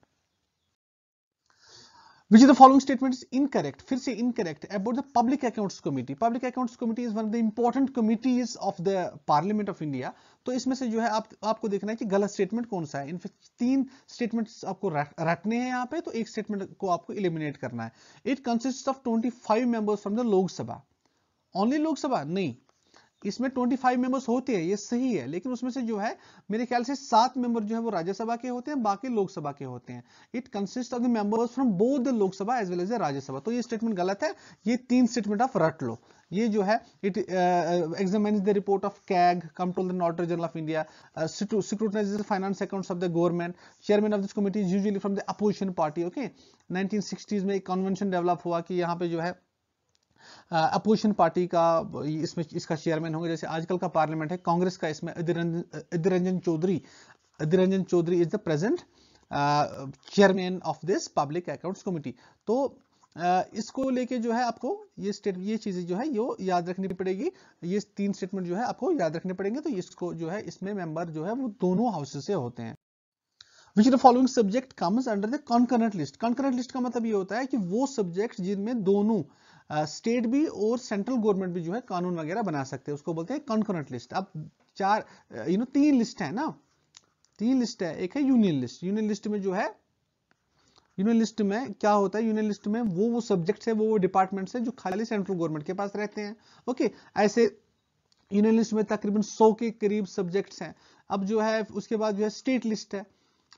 Which is the following statement is incorrect? फिर से incorrect about the Public Accounts Committee. Public Accounts Committee is one of the important committees of the Parliament of India. तो इसमें से जो है आप आपको देखना है कि गलत स्टेटमेंट कौन सा है fact तीन statements आपको रटने हैं यहाँ पे तो एक statement को आपको eliminate करना है it consists of 25 members from the lok sabha only lok sabha नहीं इसमें 25 मेंबर्स होते हैं ये सही है लेकिन उसमें से जो है मेरे ख्याल से सात मेंबर जो है वो राज्यसभा के होते हैं बाकी लोकसभा के होते हैं it consist of the members from both the Lok Sabha as well as the Rajya Sabha तो ये स्टेटमेंट गलत है ये तीन स्टेटमेंट आप रट लो ये जो है it examine the report of CAG control the not general of India scrutinize the finance accounts of the government chairman of this committee is usually from the opposition party okay 1960s में एक कन्वेंशन डेवलप हुआ कि यहाँ पे जो है अपोजिशन पार्टी का इसमें इसका चेयरमैन होंगे जैसे आजकल का पार्लियामेंट है कांग्रेस का इसमें Adhir Ranjan Chowdhury Adhir Ranjan Chowdhury is the present chairman of this public accounts committee तो Uh, इसको लेके जो है आपको ये स्टेट ये चीजें जो है यो याद रखनी पड़ेगी ये तीन स्टेटमेंट जो है आपको याद रखने पड़ेंगे तो इसको जो है इसमें मेंबर जो है वो दोनों हाउसेस से होते हैं which the following subject comes under the concurrent list concurrent list का मतलब ये होता है कि वो सब्जेक्ट जिनमें दोनों uh, स्टेट भी और सेंट्रल गवर्नमेंट भी जो है कानून वगैरह बना सकते हैं उसको बोलते हैं कॉन्करेंट लिस्ट अब चार यू नो तीन लिस्ट है ना तीन लिस्ट है एक है यूनियन लिस्ट यूनियन लिस्ट में जो है यूनियन लिस्ट में क्या होता है यूनियन लिस्ट में वो वो सब्जेक्ट है वो वो डिपार्टमेंट्स है जो खाली सेंट्रल गवर्नमेंट के पास रहते हैं ओके ऐसे यूनियन लिस्ट में तकरीबन सौ के करीब सब्जेक्ट्स हैं अब जो है उसके बाद जो है स्टेट लिस्ट है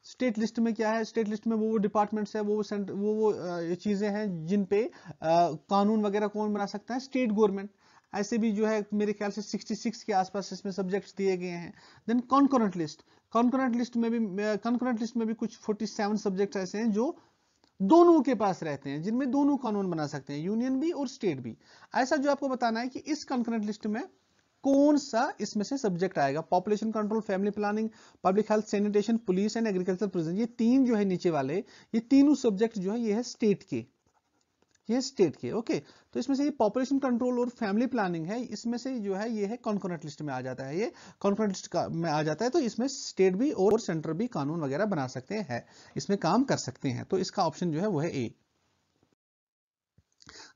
स्टेट लिस्ट में क्या है स्टेट लिस्ट में वो वो डिपार्टमेंट्स है वो वो सेंटर वो वो चीज़ें हैं जिन पे आ, कानून वगैरह कौन बना सकता है स्टेट गवर्नमेंट ऐसे भी जो है मेरे ख्याल से 66 के आसपास इसमें सब्जेक्ट्स दिए गए हैं then concurrent list concurrent list में भी कॉन्करेंट लिस्ट में भी कुछ सेवन सब्जेक्ट्स ऐसे हैं जो दोनों के पास रहते हैं जिनमें दोनों कानून बना सकते हैं यूनियन भी और स्टेट भी ऐसा जो आपको बताना है कि इस कॉन्करेंट लिस्ट में कौन सा इसमें से सब्जेक्ट आएगा population control family planning public health sanitation police and agriculture prison ये तीन जो है नीचे वाले ये तीनों सब्जेक्ट जो है ये है स्टेट के ये स्टेट के ओके तो इसमें से ये पॉपुलेशन कंट्रोल और फैमिली प्लानिंग है इसमें से जो है ये है कॉन्कोनेट लिस्ट में आ जाता है ये कॉन्कोनेट लिस्ट में आ जाता है तो इसमें स्टेट भी और सेंटर भी कानून वगैरह बना सकते हैं इसमें काम कर सकते हैं तो इसका ऑप्शन जो है वो है ए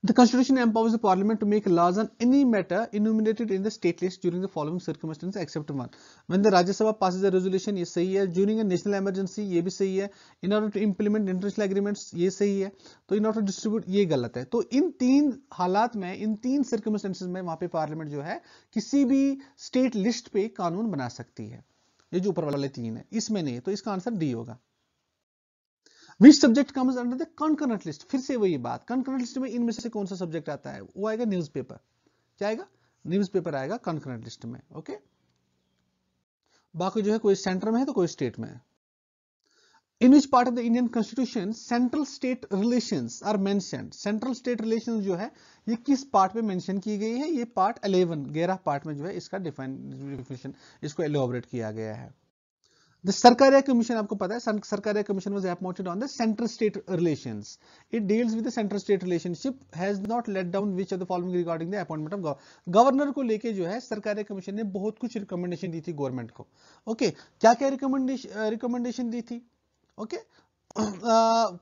The Constitution empowers the Parliament to make laws on any matter enumerated in the state list during the following circumstances except one. When the Rajya Sabha passes a resolution, ये सही है. During a national emergency, ये भी सही है. In order to implement international agreements, ये सही है. तो in order to distribute, ये गलत है. तो इन तीन हालात में, इन तीन circumstances में वहाँ पे Parliament जो है, किसी भी state list पे कानून बना सकती है. ये जो ऊपर वाले तीन है, इसमें नहीं. तो इसका आंसर डी होगा. Which subject comes under the concurrent list फिर से वही बात कॉन्करेंट लिस्ट में इनमें से कौन सा सब्जेक्ट आता है वो आएगा न्यूज पेपर क्या आएगा न्यूज पेपर आएगा कॉन्करेंट लिस्ट में ओके बाकी जो है कोई सेंटर में है तो कोई स्टेट में है in which part of the indian constitution central state relations are mentioned central state relations जो है ये किस पार्ट में मेंशन की गई है ये पार्ट 11 11 पार्ट में जो है इसका डिफाइन डिफिनेशन इसको एलोबरेट किया गया है The Sarkaria Commission, आपको पता है Sarkaria Commission was appointed on the center-state relations. It deals with the center-state relationship. Has not let down which of the following regarding the appointment of go governor. Governor को लेके जो है सरकारी कमीशन ने बहुत कुछ रिकमेंडेशन दी थी गवर्नमेंट को okay, क्या क्या recommendation रिकमेंडेशन दी थी ओके okay?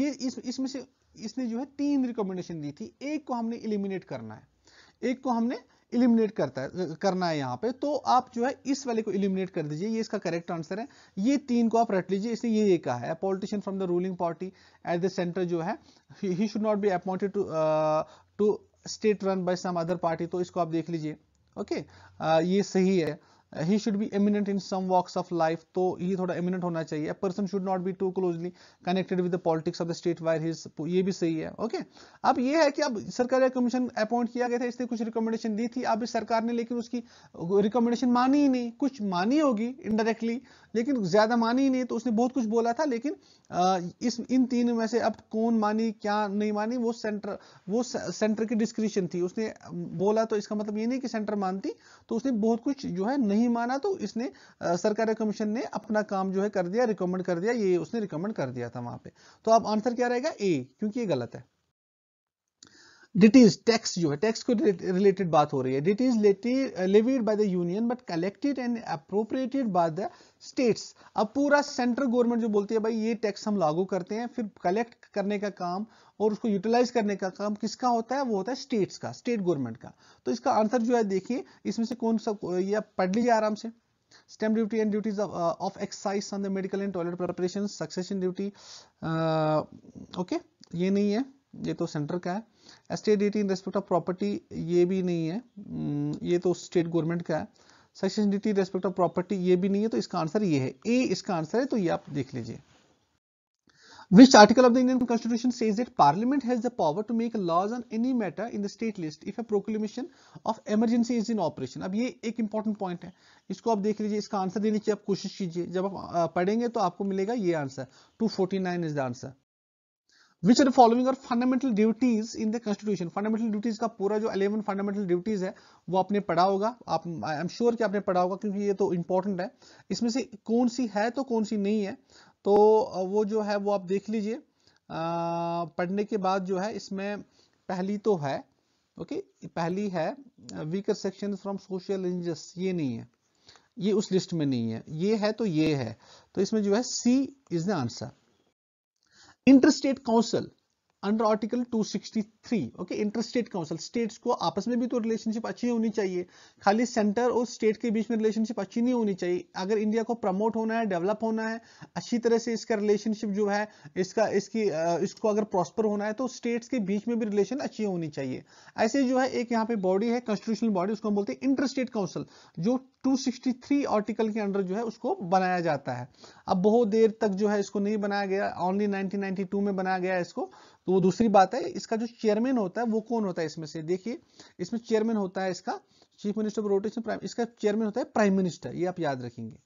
ये इस इसमें से इसने जो है तीन recommendation दी थी एक को हमने eliminate करना है एक को हमने इलिमिनेट करता है करना है यहाँ पे तो आप जो है इस वाले को इलिमिनेट कर दीजिए ये इसका करेक्ट आंसर है ये तीन को आप रट लीजिए इसने ये ये कहा है politician from the ruling party at the centre जो है he should not be appointed to to state run by some other party तो इसको आप देख लीजिए ओके okay? uh, ये सही है he should be eminent in some walks of life तो ये थोड़ा एमिनेंट होना चाहिए person should not be too closely connected with the politics of the state where his ये भी सही है ओके okay? अब ये है कि अब सरकारी कमीशन अपॉइंट किया गया था इसने कुछ रिकमेंडेशन दी थी अब सरकार ने लेकिन उसकी रिकमेंडेशन मानी ही नहीं कुछ मानी होगी इनडायरेक्टली लेकिन ज़्यादा मानी ही नहीं तो उसने बहुत कुछ बोला था लेकिन इस इन तीन में से अब कौन मानी क्या नहीं मानी वो सेंटर वो सेंटर की डिस्क्रिप्शन थी उसने बोला तो इसका मतलब ये नहीं कि सेंटर मानती तो उसने बहुत कुछ जो है नहीं माना तो इसने सरकारी कमीशन ने अपना काम जो है कर दिया रिकमेंड कर दिया ये उसने रिकमेंड कर दिया था वहां पर तो अब आंसर क्या रहेगा ए क्योंकि ये गलत है डिटीज टैक्स जो है टैक्स को रिलेटेड बात हो रही है duties levied by the union but collected and appropriated by the states अब पूरा सेंट्रल गवर्नमेंट जो बोलती है भाई ये टैक्स हम लागू करते हैं फिर कलेक्ट करने का काम और उसको यूटिलाइज करने का काम किसका होता है वो होता है स्टेट्स का स्टेट गवर्नमेंट का तो इसका आंसर जो है देखिए इसमें से कौन सा यह पढ़ लीजिए आराम से stamp duty and duties of excise on the medical and toilet and succession duty okay ये नहीं है ये तो सेंटर का है state D in respect of property ये भी नहीं है ये तो स्टेट गवर्नमेंट का है section D T respect of property ये भी नहीं है तो इसका आंसर ये है ए इसका आंसर है तो ये आप देख लीजिए Which article of the Indian Constitution says that Parliament has the power to make laws on any matter in the state list if a proclamation of emergency is in operation? अब ये एक important point है इसको आप देख लीजिए इसका answer देने की आप कोशिश कीजिए जब आप पढ़ेंगे तो आपको मिलेगा ये answer. 249 is the answer. Which are following are fundamental duties in the constitution fundamental duties का पूरा जो अलेवन फंडामेंटल ड्यूटीज है वो आपने पढ़ा होगा आप आई एम श्योर कि आपने पढ़ा होगा क्योंकि ये तो इंपॉर्टेंट है इसमें से कौन सी है तो कौन सी नहीं है तो वो जो है वो आप देख लीजिए पढ़ने के बाद जो है इसमें पहली तो है ओके पहली है weaker section from social injustice ये नहीं है ये उस लिस्ट में नहीं है ये है तो ये है तो इसमें जो है C is the answer interstate council under article 263 okay interstate council states को आपस में भी तो रिलेशनशिप अच्छी होनी चाहिए खाली सेंटर और स्टेट के बीच में रिलेशनशिप अच्छी नहीं होनी चाहिए अगर इंडिया को प्रमोट होना है डेवलप होना है अच्छी तरह से इसका रिलेशनशिप जो है इसका इसकी इसको अगर प्रॉस्पर होना है तो स्टेट्स के बीच में भी रिलेशन अच्छी होनी चाहिए ऐसे जो है एक यहाँ पे बॉडी है कॉन्स्टिट्यूशनल बॉडी उसको हम बोलते हैं इंटरस्टेट काउंसिल जो 263 आर्टिकल के अंडर जो है उसको बनाया जाता है अब बहुत देर तक जो है इसको नहीं बनाया गया ओनली 1992 में बनाया गया इसको तो वो दूसरी बात है इसका जो चेयरमैन होता है वो कौन होता है इसमें से देखिए इसमें चेयरमैन होता है इसका chief minister of rotation prime इसका चेयरमैन होता है प्राइम मिनिस्टर ये आप याद रखेंगे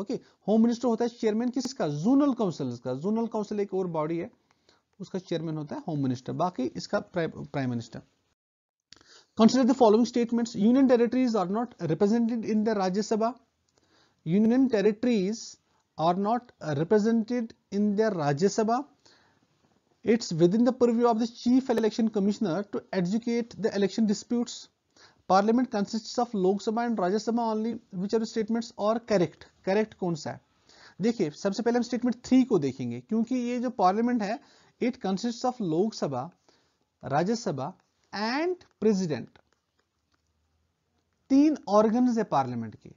ओके होम मिनिस्टर होता है चेयरमैन किसका जोनल काउंसिल का जोनल काउंसिल एक और बॉडी है उसका चेयरमैन होता है होम मिनिस्टर बाकी इसका prime minister consider the following statement union territories are not represented in the Rajya Sabha union union are not represented in the Rajya Sabha It's within the purview of the Chief Election Commissioner to adjudicate the election disputes. Parliament consists of Lok Sabha and Rajya Sabha only. Which are statements are correct? Correct कौन सा है? देखिए सबसे पहले हम स्टेटमेंट थ्री को देखेंगे क्योंकि ये जो पार्लियामेंट है it consist of Lok Sabha Rajya Sabha and president तीन ऑर्गन है पार्लियामेंट के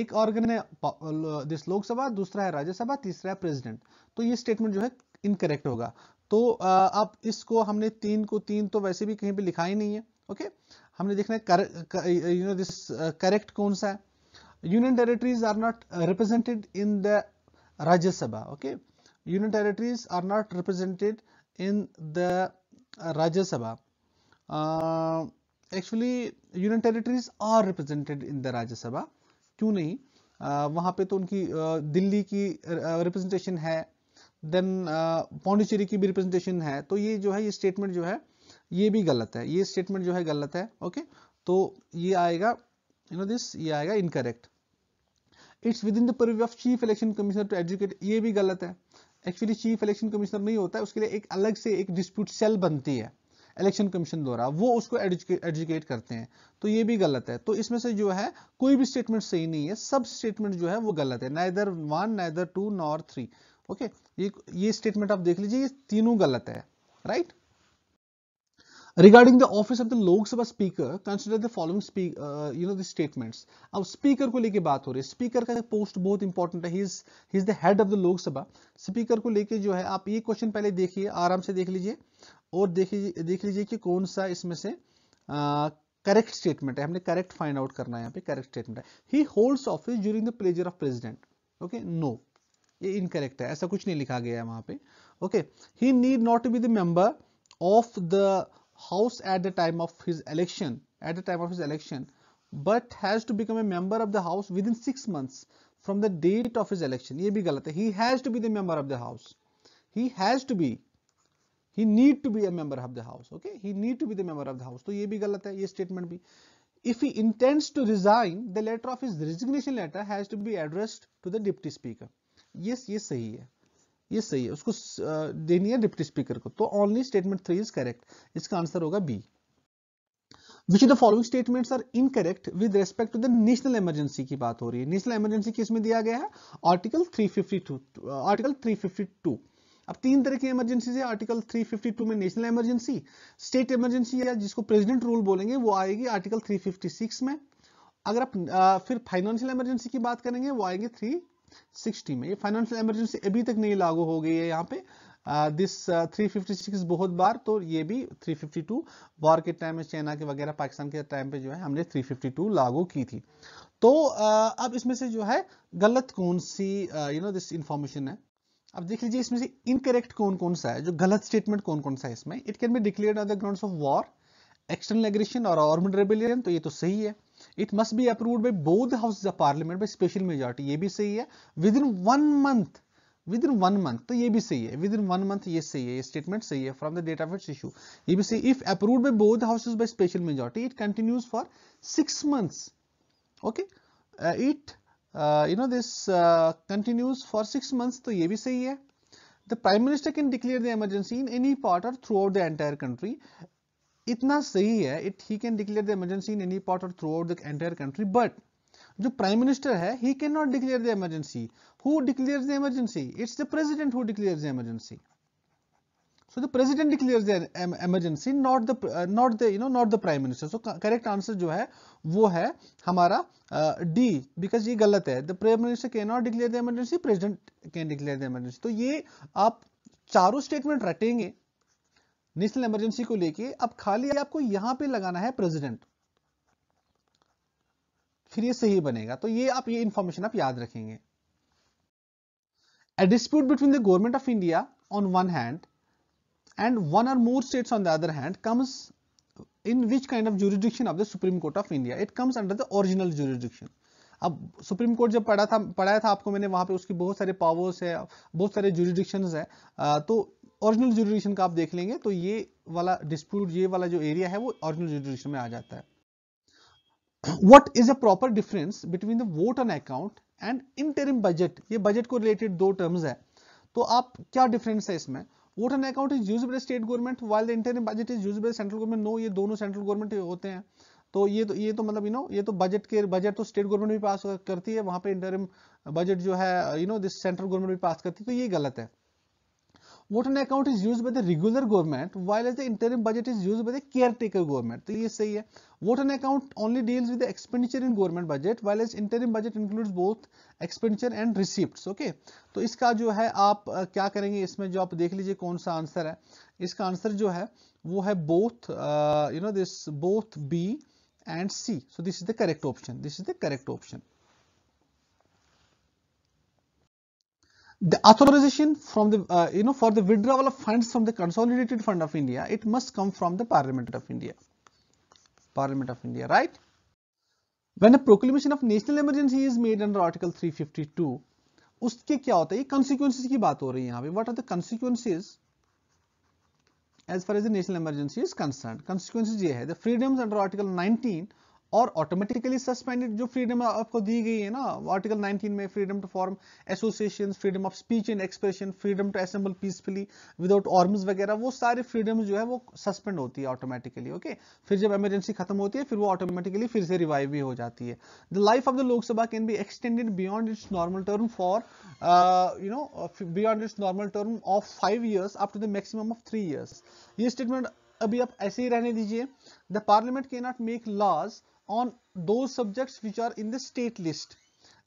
एक ऑर्गन है लोकसभा दूसरा है राज्यसभा तीसरा है प्रेसिडेंट तो ये स्टेटमेंट जो है इनकरेक्ट होगा तो अब इसको हमने तीन को तीन तो वैसे भी कहीं पे लिखा ही नहीं है ओके हमने देखना है कर, यू नो दिस करेक्ट कौन सा है union territories are not represented in the Rajya Sabha okay union territories are not represented in the Rajya Sabha actually union territories are represented in the Rajya Sabha क्यों नहीं वहां पर तो उनकी दिल्ली की रिप्रेजेंटेशन है देन पौंडीचेरी uh, की भी रिप्रेजेंटेशन है तो ये जो है ये स्टेटमेंट जो है ये भी गलत है ये स्टेटमेंट जो है गलत है ओके तो ये आएगा यू नो दिस ये आएगा incorrect it's within the purview of chief election commissioner to educate ये भी गलत है एक्चुअली चीफ इलेक्शन कमिश्नर नहीं होता है उसके लिए एक अलग से एक डिस्प्यूट सेल बनती है इलेक्शन कमीशन द्वारा वो उसको एजुकेट करते हैं तो ये भी गलत है तो इसमें से जो है कोई भी स्टेटमेंट सही नहीं है सब स्टेटमेंट जो है वो गलत है neither one neither two nor three okay ये ये स्टेटमेंट आप देख लीजिए ये तीनों गलत है right regarding the office of the Lok Sabha speaker consider the following you know the statements अब स्पीकर को लेके बात हो रही है स्पीकर का पोस्ट बहुत इंपॉर्टेंट है he is the head of the Lok Sabha speaker को लेके जो है आप ये क्वेश्चन पहले देखिए आराम से देख लीजिए और देखिए देख लीजिए कि कौन सा इसमें से करेक्ट uh, स्टेटमेंट है हमने करेक्ट फाइंड आउट करना है यहाँ पे करेक्ट स्टेटमेंट है he holds office during the pleasure of president okay no ये इनकरेक्ट है ऐसा कुछ नहीं लिखा गया है वहां पे okay he need not to be the member of the house at the time of his election at the time of his election but has to become a member of the house within six months from the date of his election ये भी गलत है he has to be the member of the house he has to be he need to be a member of the house okay he need to be the member of the house to ये भी गलत है ये statement भी. if he intends to resign the letter of his resignation letter has to be addressed to the deputy speaker ये ये सही है ये सही है उसको देनी है डिप्टी स्पीकर को तो only statement three is correct इसका आंसर होगा B which the following statements are incorrect with respect to the national emergency की बात हो रही है नेशनल इमरजेंसी किस में दिया गया है आर्टिकल 352 आर्टिकल 352 अब तीन तरह की इमरजेंसी है आर्टिकल 352 में नेशनल इमरजेंसी स्टेट इमरजेंसी या जिसको प्रेजिडेंट रूल बोलेंगे वो आएगी आर्टिकल 356 में अगर आप आ, फिर फाइनेंशियल इमरजेंसी की बात करेंगे वो आएंगे थ्री सिक्सटी में ये फाइनेंशियल इमरजेंसी अभी तक नहीं लागू हो गई है यहाँ पे दिस थ्री फिफ्टी सिक्स बहुत बार तो ये भी थ्री फिफ्टी टू वॉर के टाइम में चाइना के वगैरह पाकिस्तान के टाइम पे जो है हमने थ्री फिफ्टी टू लागू की थी तो uh, अब इसमें से जो है गलत कौन सी यू नो दिस इंफॉर्मेशन है अब देख लीजिए इसमें से इनकरेक्ट कौन कौन सा है जो गलत स्टेटमेंट कौन कौन सा है इसमें it can be declare on the ground of war external aggression और आर्मड रेबिलियन तो ये तो सही है it must be approved by both houses of parliament by special majority ye bhi sahi hai within one month within one month to ye bhi sahi hai within one month ye sahi hai ye statement sahi hai from the data of its issue ye bhi if approved by both houses by special majority it continues for 6 months okay uh, it uh, you know this uh, continues for 6 months to ye bhi sahi hai the prime minister can declare the emergency in any part or throughout the entire country इतना सही है it he can declare the emergency in any part और throughout the entire country but जो प्राइम मिनिस्टर है he can not declare the emergency who declare the emergency it's the president who declare the emergency so the president declares the emergency not the uh, not the you know not the prime minister so correct answer जो है वो है हमारा डी uh, because ये गलत है the prime minister cannot declare the emergency president can declare the emergency तो ये आप चारों statement रटेंगे नेशनल इमरजेंसी को लेके अब खाली आपको यहां पे लगाना है प्रेसिडेंट फिर ये सही बनेगा तो ये आप ये इंफॉर्मेशन आप याद रखेंगे dispute between the government of India on one hand and one or more state on the other hand comes in which kind of jurisdiction of the supreme court of India it comes under the original jurisdiction अब सुप्रीम कोर्ट जब पढ़ा था पढ़ाया था आपको मैंने वहां पे उसकी बहुत सारे पावर्स है बहुत सारे जुरिडिक्शन है तो ओरिजिनल जुडिशन का आप देख लेंगे तो ये वाला डिस्प्यूट ये वाला जो एरिया है वो ओरिजिनल जुडिशन में आ जाता है what is a proper difference between the vote on account and interim budget ये बजट को रिलेटेड दो टर्म्स है तो आप क्या डिफरेंस है इसमें vote on account is use by state government while the interim budget is use by central government no ये दोनों सेंट्रल गवर्नमेंट होते हैं तो ये तो ये तो मतलब यू नो ये तो बजट के बजट तो स्टेट गवर्नमेंट भी पास करती है वहां पे इंटरिम बजट जो है you know this central government भी पास करती है तो ये गलत है vote on account is use by the regular government while as the interim budget is use by the caretaker government तो ये सही है vote on account only deals with expenditure in government budget while as interim budget include both expenditure and receipt okay तो इसका जो है आप क्या करेंगे इसमें जो आप देख लीजिए कौन सा आंसर है इसका आंसर जो है वो है both you know this both B and C so this is the correct option this is the correct option the authorization from the uh, you know for the withdrawal of funds from the consolidated fund of india it must come from the parliament of india parliament of india right when a proclamation of national emergency is made under article 352 उसके क्या होता है ये कंसिक्वेंसेज की बात हो रही है यहाँ पे consequences are the consequences as far as national emergency is concern consequences The freedoms under Article 19 और ऑटोमेटिकली सस्पेंडेड जो फ्रीडम आपको दी गई है ना आर्टिकल 19 में freedom to form association freedom of speech and expression freedom to assemble peacefully without arms वगैरह वो सारे फ्रीडम जो है वो सस्पेंड होती है ऑटोमेटिकली ओके फिर जब एमरजेंसी खत्म होती है फिर वो ऑटोमेटिकली फिर से रिवाइव भी हो जाती है the life of the Lok Sabha can be extended beyond its normal term for you know beyond its normal term of five years up to the maximum of three years ये स्टेटमेंट अभी आप ऐसे ही रहने दीजिए the parliament can not make laws on those subjects which are in the state list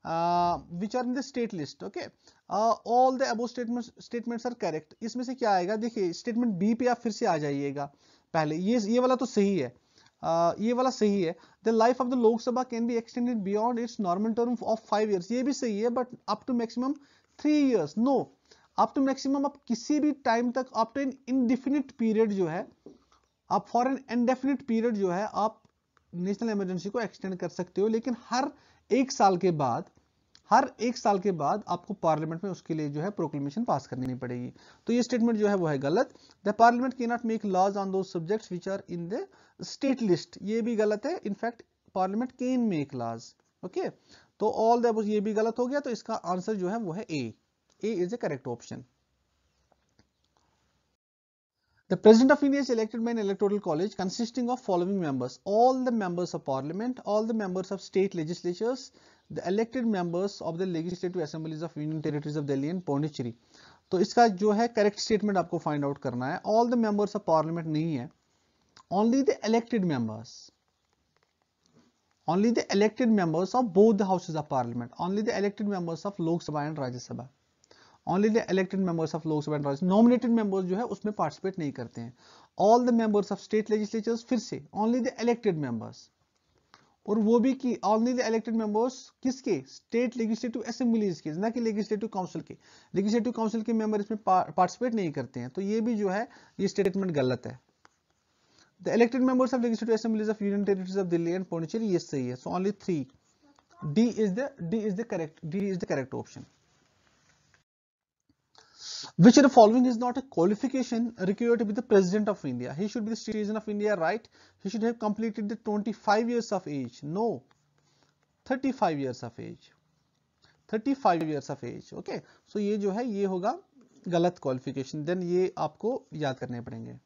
uh, which are in the state list okay uh, all the above statements statements are correct इसमें से क्या आएगा देखिए statement B पे आप फिर से आ जाइएगा पहले ये ये वाला तो सही है uh, ये वाला सही है the life of the Lok Sabha can be extended beyond its normal term of five years ये भी सही है but up to maximum three years no आप तो मैक्सिमम आप किसी भी टाइम तक आप तो इन इनडिफिनिट पीरियड जो है आप फॉर एन इनडेफिनिट पीरियड जो है आप नेशनल इमरजेंसी को एक्सटेंड कर सकते हो लेकिन हर एक साल के बाद हर एक साल के बाद आपको पार्लियामेंट में उसके लिए जो है प्रोक्लेमेशन पास करनी पड़ेगी तो ये स्टेटमेंट जो है वो है गलत the parliament can not make laws on those subjects which are in the state list ये भी गलत है in fact parliament can make laws okay तो ऑल द ये भी गलत हो गया तो इसका आंसर जो है वो है A A is a correct option The President of India is elected by an electoral college consisting of following members, all the members of parliament, all the members of state legislatures, the elected members of the legislative assemblies of union territories of Delhi and Pondicherry. तो इसका जो है करेक्ट स्टेटमेंट आपको फाइंड आउट करना है all the members of parliament नहीं है only the elected members only the elected members of both the houses of parliament only the elected members of lok sabha and rajya sabha only the elected members of Lok Sabha and Rajya nominated members जो है उसमें पार्टिसिपेट नहीं करते हैं all the members of state legislatures फिर से ओनली द इलेक्टेड मेंबर्स और वो भी कि ऑनली द इलेक्टेड मेंबर्स किसके स्टेट लेजिस्लेटिव असेंबलीज के ना कि लेजिस्लेटिव काउंसिल के लेजिस्लेटिव काउंसिल के मेंबर इसमें पार्टिसिपेट नहीं करते हैं तो ये भी जो है ये स्टेटमेंट गलत है the elected members of legislative assemblies of union territories of Delhi and Puducherry ये सही है so only three. D is the D is the correct D is the correct option Which of the following is not a qualification required to be the president of India? He should be the citizen of India, right? He should have completed the 25 years of age. No, 35 years of age. 35 years of age. Okay. So ये जो है ये होगा गलत qualification then ये आपको याद करने पड़ेंगे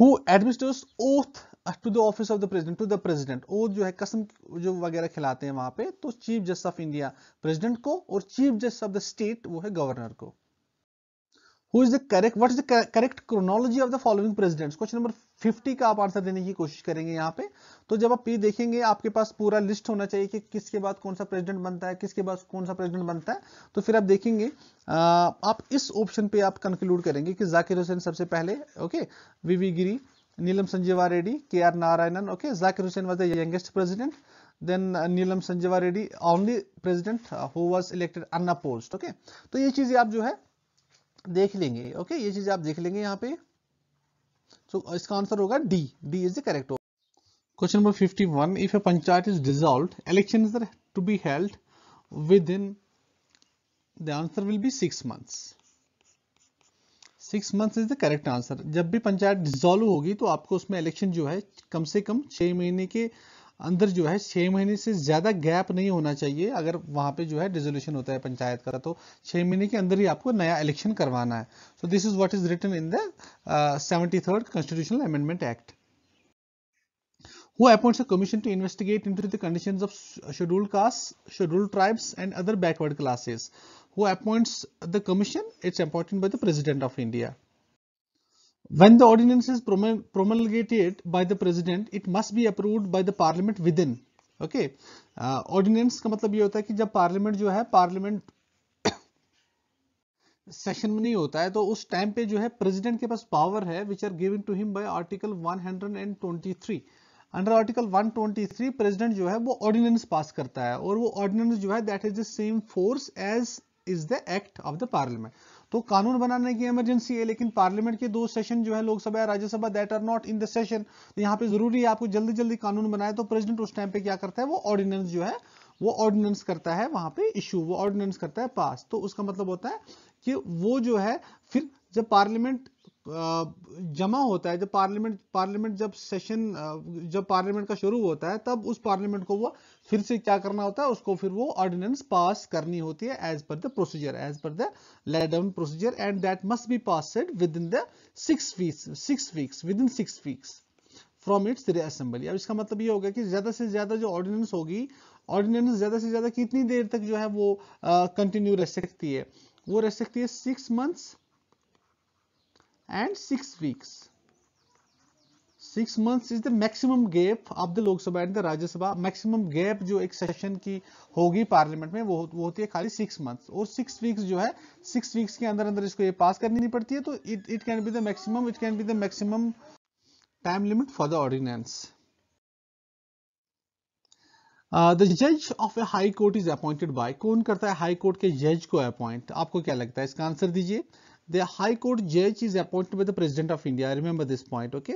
who administers oath to the office of the president to the president oath जो है कसम जो वगैरह खिलाते हैं वहां पे तो chief justice of India president को और chief justice of the state वो है गवर्नर को who is the correct what is the correct chronology of the following presidents question number 50 का आप आंसर देने की कोशिश करेंगे यहाँ पे तो जब आप पी देखेंगे आपके पास पूरा लिस्ट होना चाहिए कि किसके बाद कौन सा प्रेसिडेंट बनता है किसके बाद कौन सा प्रेसिडेंट बनता है तो फिर आप देखेंगे आप इस ऑप्शन पे आप कंक्लूड करेंगे कि जाकिर हुसैन सबसे पहले okay V V Giri Neelam Sanjiva Reddy K R Narayanan okay Zakir Hussain was the youngest president then Neelam Sanjiva Reddy Reddy president who was elected unopposed okay तो ये चीजें आप जो है देख लेंगे ओके ये चीज आप देख लेंगे यहाँ पे सो so, इसका आंसर होगा D D is the correct question number 51 if a panchayat is dissolve election is to be held within the answer will be six months six months is the correct answer जब भी पंचायत डिजोल्व होगी तो आपको उसमें इलेक्शन जो है कम से कम छः महीने के अंदर जो है छह महीने से ज़्यादा गैप नहीं होना चाहिए अगर वहां पे जो है रिजोल्यूशन होता है पंचायत का तो छह महीने के अंदर ही आपको नया इलेक्शन करवाना है so this is what is written in the seventy third constitutional amendment act commission to investigate in the condition of scheduled caste scheduled tribes and other backward classes who appoints the commission it's appointed by the president of India When the ordinance is promulgated by the president, it must be approved by the parliament within. Okay. uh, Ordinance ka matlab ye hota hai ki jab parliament jo hai parliament session में नहीं होता है तो उस टाइम पे जो है प्रेसिडेंट के पास पावर है which are given to him by article 123 under article 123 president जो है वो ऑर्डिनेंस पास करता है और वो ऑर्डिनेंस जो है that is the same force as is the act of the parliament तो कानून बनाने की इमरजेंसी है लेकिन पार्लियामेंट के दो सेशन जो है Lok Sabha Rajya Sabha that are not in the session तो यहाँ पे जरूरी है आपको जल्दी जल्दी कानून बनाए तो प्रेसिडेंट उस टाइम पे क्या करता है वो ऑर्डिनेंस जो है वो ऑर्डिनेंस करता है वहां पे इश्यू वो ऑर्डिनेंस करता है पास तो उसका मतलब होता है कि वो जो है फिर जब पार्लियामेंट जमा होता है जब पार्लियामेंट पार्लियामेंट जब सेशन जब पार्लियामेंट का शुरू होता है तब उस पार्लियामेंट को वो फिर से क्या करना होता है उसको फिर वो ऑर्डिनेंस पास करनी होती है as per the procedure as per the laid down procedure and that must be pass within six weeks six weeks within six weeks from its reassembly अब इसका मतलब ये होगा कि ज्यादा से ज्यादा जो ऑर्डिनेंस होगी ऑर्डिनेंस ज्यादा से ज्यादा कितनी देर तक जो है वो कंटिन्यू रह सकती है वो रह सकती है six months and six weeks six months is the maximum gap of the Lok Sabha and the Rajya Sabha maximum gap जो एक सेशन की होगी पार्लियामेंट में वो वो होती है खाली सिक्स मंथ्स और सिक्स वीक्स जो है सिक्स वीक्स के अंदर अंदर इसको ये पास करनी नहीं पड़ती है तो it it can be the maximum it can be the maximum time limit for the ordinance the जज of a high court is appointed by कौन करता है हाई कोर्ट के जज को अपॉइंट आपको क्या लगता है इसका आंसर दीजिए the high court judge is appointed by the president of india remember this point okay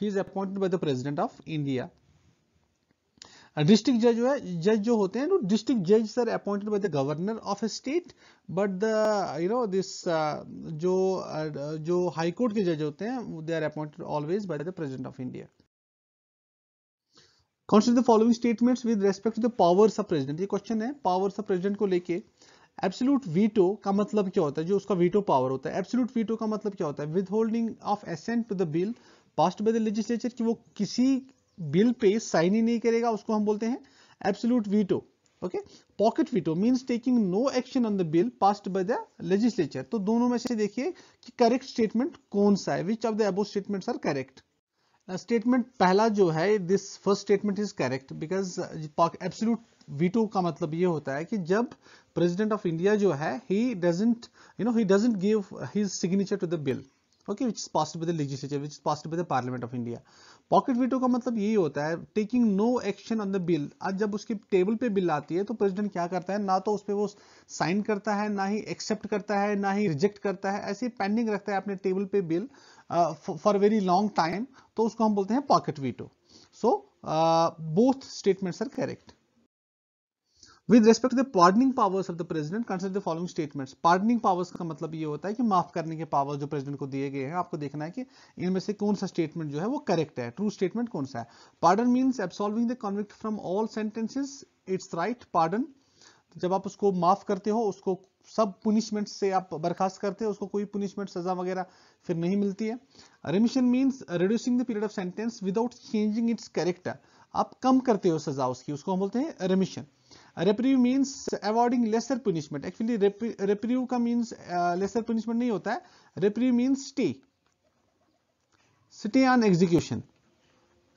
he is appointed by the president of India district जज है जज जो होते हैं डिस्ट्रिक्ट जज are appointed by the governor of a state but the you know this जो uh, जो हाई कोर्ट के जज होते हैं they are appointed always by the president of India consider the following statements with respect to the powers of president ये क्वेश्चन है पावर्स ऑफ प्रेसिडेंट को लेके एब्सोल्यूट वीटो का मतलब क्या होता है जो उसका वीटो पावर होता है एब्सोल्यूट वीटो का मतलब क्या होता है withholding of assent to the bill passed by the legislature कि वो किसी बिल पे साइन ही नहीं करेगा उसको हम बोलते हैं absolute veto okay pocket veto means taking no action on the bill passed by the legislature तो दोनों में से देखिए कि करेक्ट स्टेटमेंट कौन सा है which of the above statements are correct statement पहला जो है this first statement is correct because absolute veto का मतलब ये होता है कि जब प्रेसिडेंट ऑफ इंडिया जो है he doesn't you know he doesn't give his signature to the bill okay which is passed by the legislature which is passed by the parliament of India pocket veto का मतलब यही होता है taking no action on the bill आज जब उसकी टेबल पे बिल आती है तो प्रेसिडेंट क्या करता है ना तो उस पर वो साइन करता है ना ही एक्सेप्ट करता है ना ही रिजेक्ट करता है ऐसे पेंडिंग रखता है अपने टेबल पे bill for very long time तो उसको हम बोलते हैं pocket veto so both statements are correct with respect to the pardoning powers of the president consider the following statements pardoning powers का मतलब ये होता है कि माफ करने के पावर जो प्रेसिडेंट को दिए गए हैं आपको देखना है कि इनमें से कौन सा स्टेटमेंट जो है वो करेक्ट है ट्रू स्टेटमेंट कौन सा है pardon means absolving the convict from all sentences it's right pardon जब आप उसको माफ करते हो उसको सब पुनिशमेंट से आप बर्खास्त करते हो उसको कोई पुनिशमेंट सजा वगैरह फिर नहीं मिलती है remission means reducing the period of sentence without changing its character आप कम करते हो सजा उसकी उसको हम बोलते हैं remission reprieve means awarding lesser punishment actually reprieve का मीन्स लेसर पुनिशमेंट नहीं होता है reprieve means stay stay on execution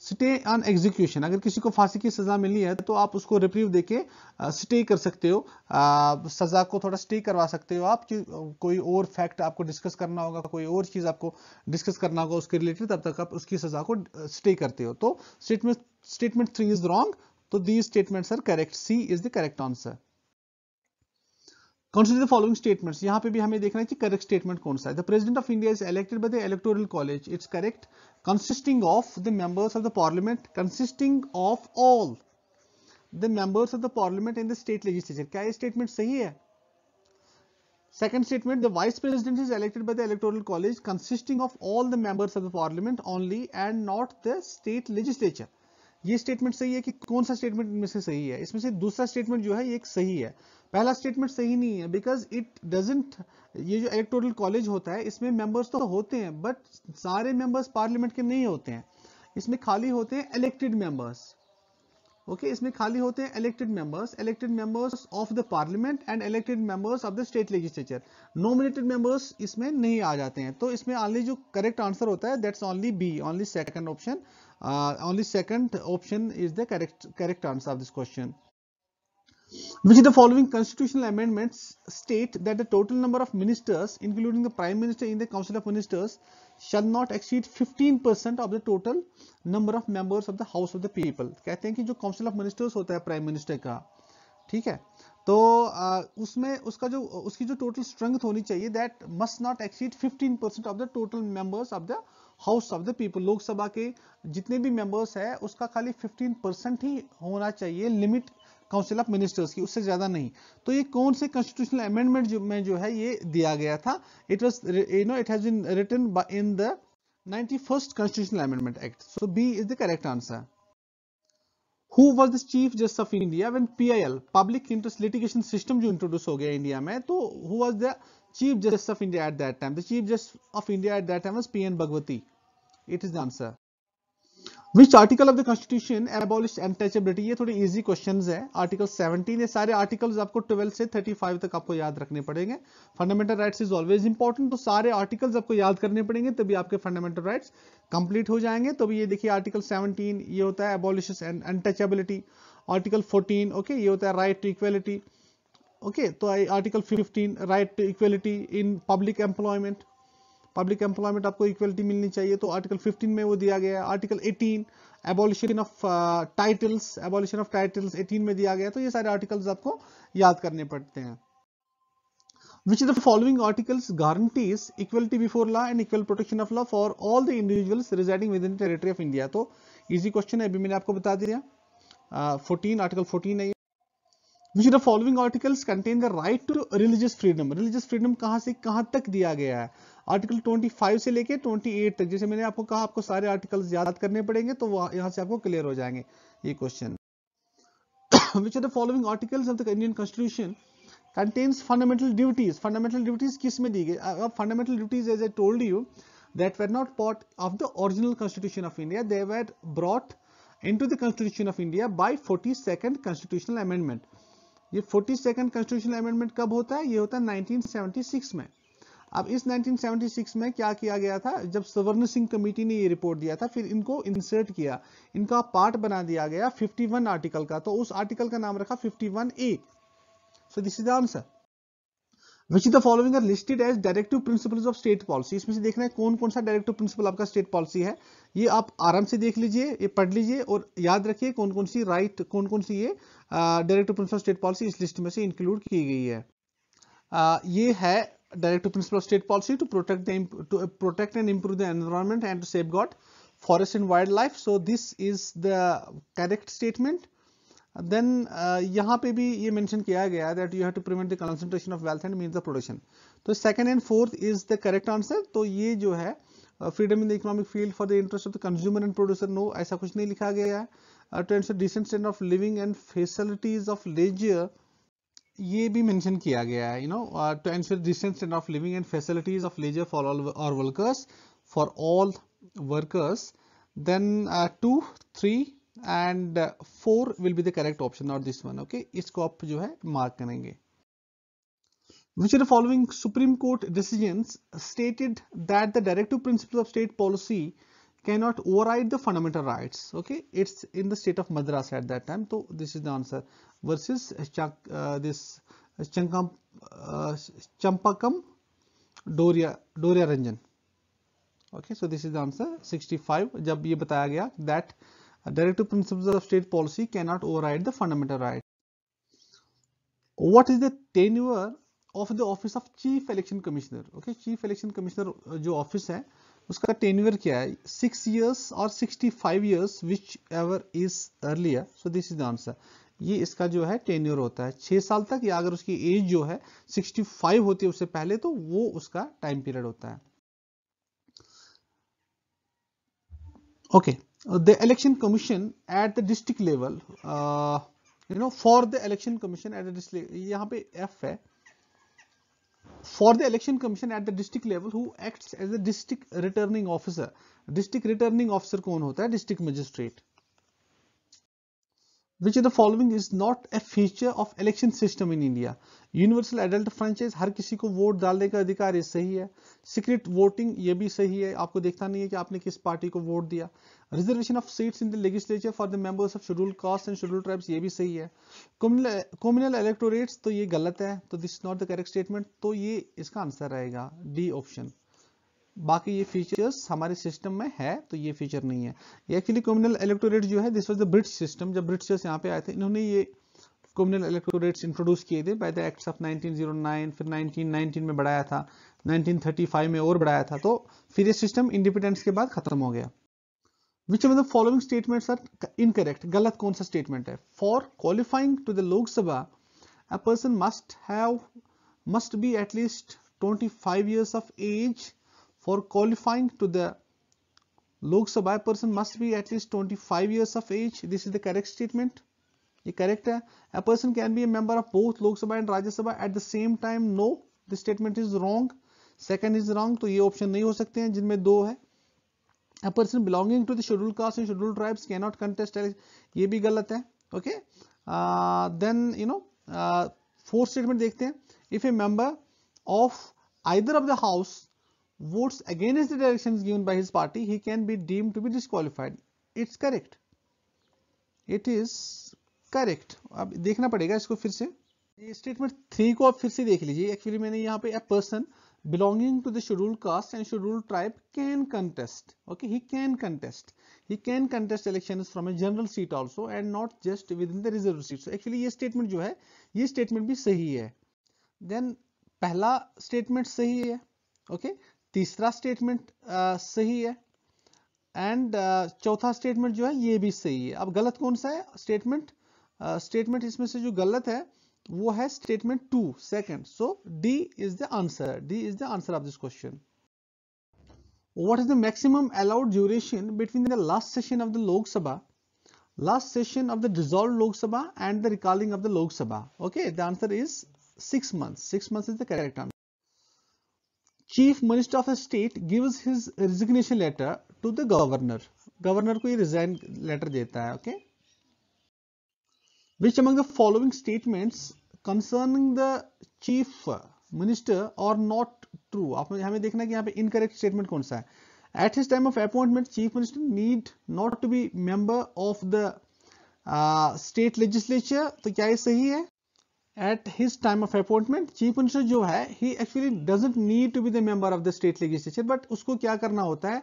stay on execution अगर किसी को फांसी की सजा मिली है तो आप उसको रिप्रीव देके स्टे uh, कर सकते हो आ, uh, सजा को थोड़ा स्टे करवा सकते हो आप कि uh, कोई और फैक्ट आपको डिस्कस करना होगा कोई और चीज आपको डिस्कस करना होगा उसके रिलेटेड तब तक आप उसकी सजा को स्टे करते हो तो statement statement three is wrong तो these statements are correct C is the correct answer consider the following statement यहां पर भी हमें देखना है कि करेक्ट स्टेटमेंट कौन सा है the president of India is elected by the electoral college it's correct consisting of the members of the parliament consisting of all the members of the parliament in the state legislature क्या ये स्टेटमेंट सही है second statement the vice president is elected by the electoral college consisting of all the members of the parliament only and not the state legislature ये स्टेटमेंट सही है कि कौन सा स्टेटमेंट इनमें से सही है इसमें से दूसरा स्टेटमेंट जो है ये एक सही है पहला स्टेटमेंट सही नहीं है बिकॉज इट डजेंट ये जो इलेक्टोरल कॉलेज होता है इसमें मेंबर्स तो होते हैं बट सारे मेंबर्स पार्लियामेंट के नहीं होते हैं इसमें खाली होते हैं इलेक्टेड मेंबर्स ओके इसमें खाली होते हैं elected members elected members of the parliament and elected members of the state legislature nominated members इसमें नहीं आ जाते हैं तो इसमें ऑनली जो करेक्ट आंसर होता है that's only B only second option uh, only second option is the correct correct answer of this question which of the following constitutional amendments state that the total number of ministers including the prime minister in the council of ministers shall not exceed 15% of the total number of members of the house of the people kehte hain ki jo council of ministers hota hai prime minister ka theek hai तो उसमें उसका जो उसकी जो total strength होनी चाहिए that must not exceed 15% of the total members of the house of the people Lok Sabha के जितने भी मेंबर्स है उसका खाली 15 परसेंट ही होना चाहिए लिमिट काउंसिल ऑफ मिनिस्टर्स की उससे ज्यादा नहीं तो ये कौन से कॉन्स्टिट्यूशनल अमेंडमेंट में जो है ये दिया गया था it was you know it has been in the ninety first constitutional amendment act so B is the correct answer who was the chief justice of India when P I L public interest system जो इंट्रोड्यूस हो गया इंडिया में तो who was the Chief Justice of India at that time. The Chief Justice of India at that time was P.N. Bhagwati. It is the answer. Which article of the Constitution abolished untouchability? ये थोड़े easy questions है. Article 17 ये सारे articles आपको 12 से 35 तक आपको याद रखने पड़ेंगे. Fundamental rights is always important. तो सारे articles आपको याद करने पड़ेंगे तभी आपके fundamental rights complete हो जाएंगे. तो भी ये देखिए article 17 ये होता है abolishes untouchability. Article 14 okay okay, ये होता है right to equality. okay to तो article 15 right to equality in public employment public employment आपको इक्वलिटी मिलनी चाहिए तो आर्टिकल 15 में वो दिया गया है article 18 abolition of titles abolition of titles 18 में दिया गया तो ये सारे आर्टिकल्स आपको याद करने पड़ते हैं which the following articles guarantees equality before law and equal protection of law for all the individuals residing within territory of India तो इजी क्वेश्चन है अभी मैंने आपको बता दिया फोर्टीन आर्टिकल फोर्टीन है which the following articles contain the right to religious freedom religious freedom कहां से कहां तक दिया गया है आर्टिकल 25 से लेके 28 तक जैसे मैंने आपको कहा आपको सारे आर्टिकल्स याद करने पड़ेंगे तो यहां से आपको क्लियर हो जाएंगे ये question which are the following articles of the Indian constitution contains fundamental duties fundamental duties किस में दी गई अगर fundamental duties as a told you that were not part of the original constitution of India they were brought into the constitution of India by forty second constitutional amendment ये फोर्टी सेकेंड कॉन्स्टिट्यूशन अमेंडमेंट कब होता है ये होता है 1976 में अब इस 1976 में क्या किया गया था जब सवर्ण सिंह कमेटी ने ये रिपोर्ट दिया था फिर इनको इंसर्ट किया इनका पार्ट बना दिया गया 51 आर्टिकल का तो उस आर्टिकल का नाम रखा 51 A so this is the answer which the following are listed as directive principle of state policy इसमें से देखना है कौन कौन सा डायरेक्टिव प्रिंसिपल आपका स्टेट पॉलिसी है ये आप आराम से देख लीजिए ये पढ़ लीजिए और याद रखिए कौन कौन सी राइट right, कौन कौन सी ये डायरेक्टिव प्रिंसिपल स्टेट पॉलिसी इस लिस्ट में से इंक्लूड की गई है uh, ये है directive principle state policy to protect to protect and improve the environment and to safeguard forest and wildlife so this is the correct statement then uh, यहाँ पे भी ये मैंशन किया गया that you have to prevent the concentration of wealth and mean the production तो second and fourth is the correct answer तो ये जो है freedom in the economic field for the interest of the consumer and producer no ऐसा कुछ नहीं लिखा गया है to ensure decent standard of living and facilities of leisure ये भी मैंशन किया गया है you know to ensure decent standard of living and facilities of leisure for all और workers for all workers then two three and uh, four will be the correct option, not this one. Okay, इसको आप जो है मार्क करेंगे which of the following supreme court decisions stated that the directive principles of state policy cannot override the fundamental rights okay it's in the state of madras at that time so this is the answer versus uh, this chankam uh, champakam doria doria ranjan okay so this is the answer 65 jab ye bataya gaya that uh, directive principles of state policy cannot override the fundamental right. What is the tenure of the office of chief election commissioner okay chief election commissioner जो ऑफिस है उसका टेन्यूअर क्या है सिक्स ईयर्स और sixty five years whichever is earlier so this is the answer ये इसका जो है टेन्यूअर होता है छः साल तक या अगर उसकी एज जो है सिक्सटी फाइव होती है उससे पहले तो वो उसका टाइम पीरियड होता है okay okay. the election commission at the district level uh, you know for the election commission at the district yahan pe F hai for the election commission at the district level who acts as a district returning officer district returning officer kon hota hai district magistrate which of the following is not a feature of election system in India? Universal adult franchise हर किसी को वोट डालने का अधिकार ये सही है सीक्रेट वोटिंग ये भी सही है आपको देखना नहीं है कि आपने किस पार्टी को वोट दिया reservation of seats in the legislature for the members of schedule caste and schedule tribes ये भी सही है कम्युनल इलेक्टोरेट्स तो ये गलत है तो this not the correct statement तो ये इसका आंसर रहेगा डी ऑप्शन बाकी ये फीचर्स हमारे सिस्टम में है तो ये फीचर नहीं है एक्चुअली कम्युनल इलेक्टोरेट जो है this was the British system जब ब्रिटिशर्स यहाँ पे आए थे इन्होंने ये कम्युनल इलेक्टोरेट्स इंट्रोड्यूस किए थे बाय द एक्ट्स ऑफ 1909 फिर 1919 में बढ़ाया था 1935 में और बढ़ाया था तो फिर ये सिस्टम इंडिपेंडेंस के बाद खत्म हो गया which of the following statement are incorrect गलत कौन सा स्टेटमेंट है for qualifying to the Lok Sabha a person must have must be at least 25 years of age For qualifying to the Lok Sabha person must be at least 25 years of age. This is the correct statement. ये correct है. A person can be a member of both Lok Sabha and Rajya Sabha at the same time. No, this statement is wrong. Second is wrong. तो ये option नहीं हो सकते हैं जिनमें दो है. A person belonging to the scheduled caste and scheduled tribes cannot contest. ये भी गलत है. Okay. Uh, then you know uh, fourth statement देखते हैं. If a member of either of the house votes against the directions given by his party, he can be deemed to be disqualified. It's correct. It is correct. ab dekhna padega isko fir se ये स्टेटमेंट थ्री को आप फिर से देख लीजिए एक्चुअली मैंने यहाँ पे a person belonging to the scheduled caste and scheduled tribe can contest okay he can contest he can contest elections from a general seat also and not just within the reserved seat so actually ye statement jo hai ye statement bhi sahi hai then pehla statement sahi hai okay तीसरा स्टेटमेंट सही है एंड चौथा स्टेटमेंट जो है ये भी सही है अब गलत कौन सा है स्टेटमेंट स्टेटमेंट इसमें से जो गलत है वो है statement two second so D is the answer D is the answer of this question what is the maximum allowed duration between the last session of the Lok Sabha last session of the dissolve Lok Sabha and the recalling of the Lok Sabha okay the answer is six month six month is the correct answer chief minister of state gives his resignation letter to the governor governor को ये रिजाइन लेटर देता है okay which among the following statements concerning the chief minister are not true आप हमें देखना है कि यहाँ पे इनकरेक्ट स्टेटमेंट कौन सा है at his time of appointment chief minister need not to be member of the state legislature तो क्या ये सही है at his time of appointment chief minister जो है he actually doesn't need to be the member of the state legislature but उसको क्या करना होता है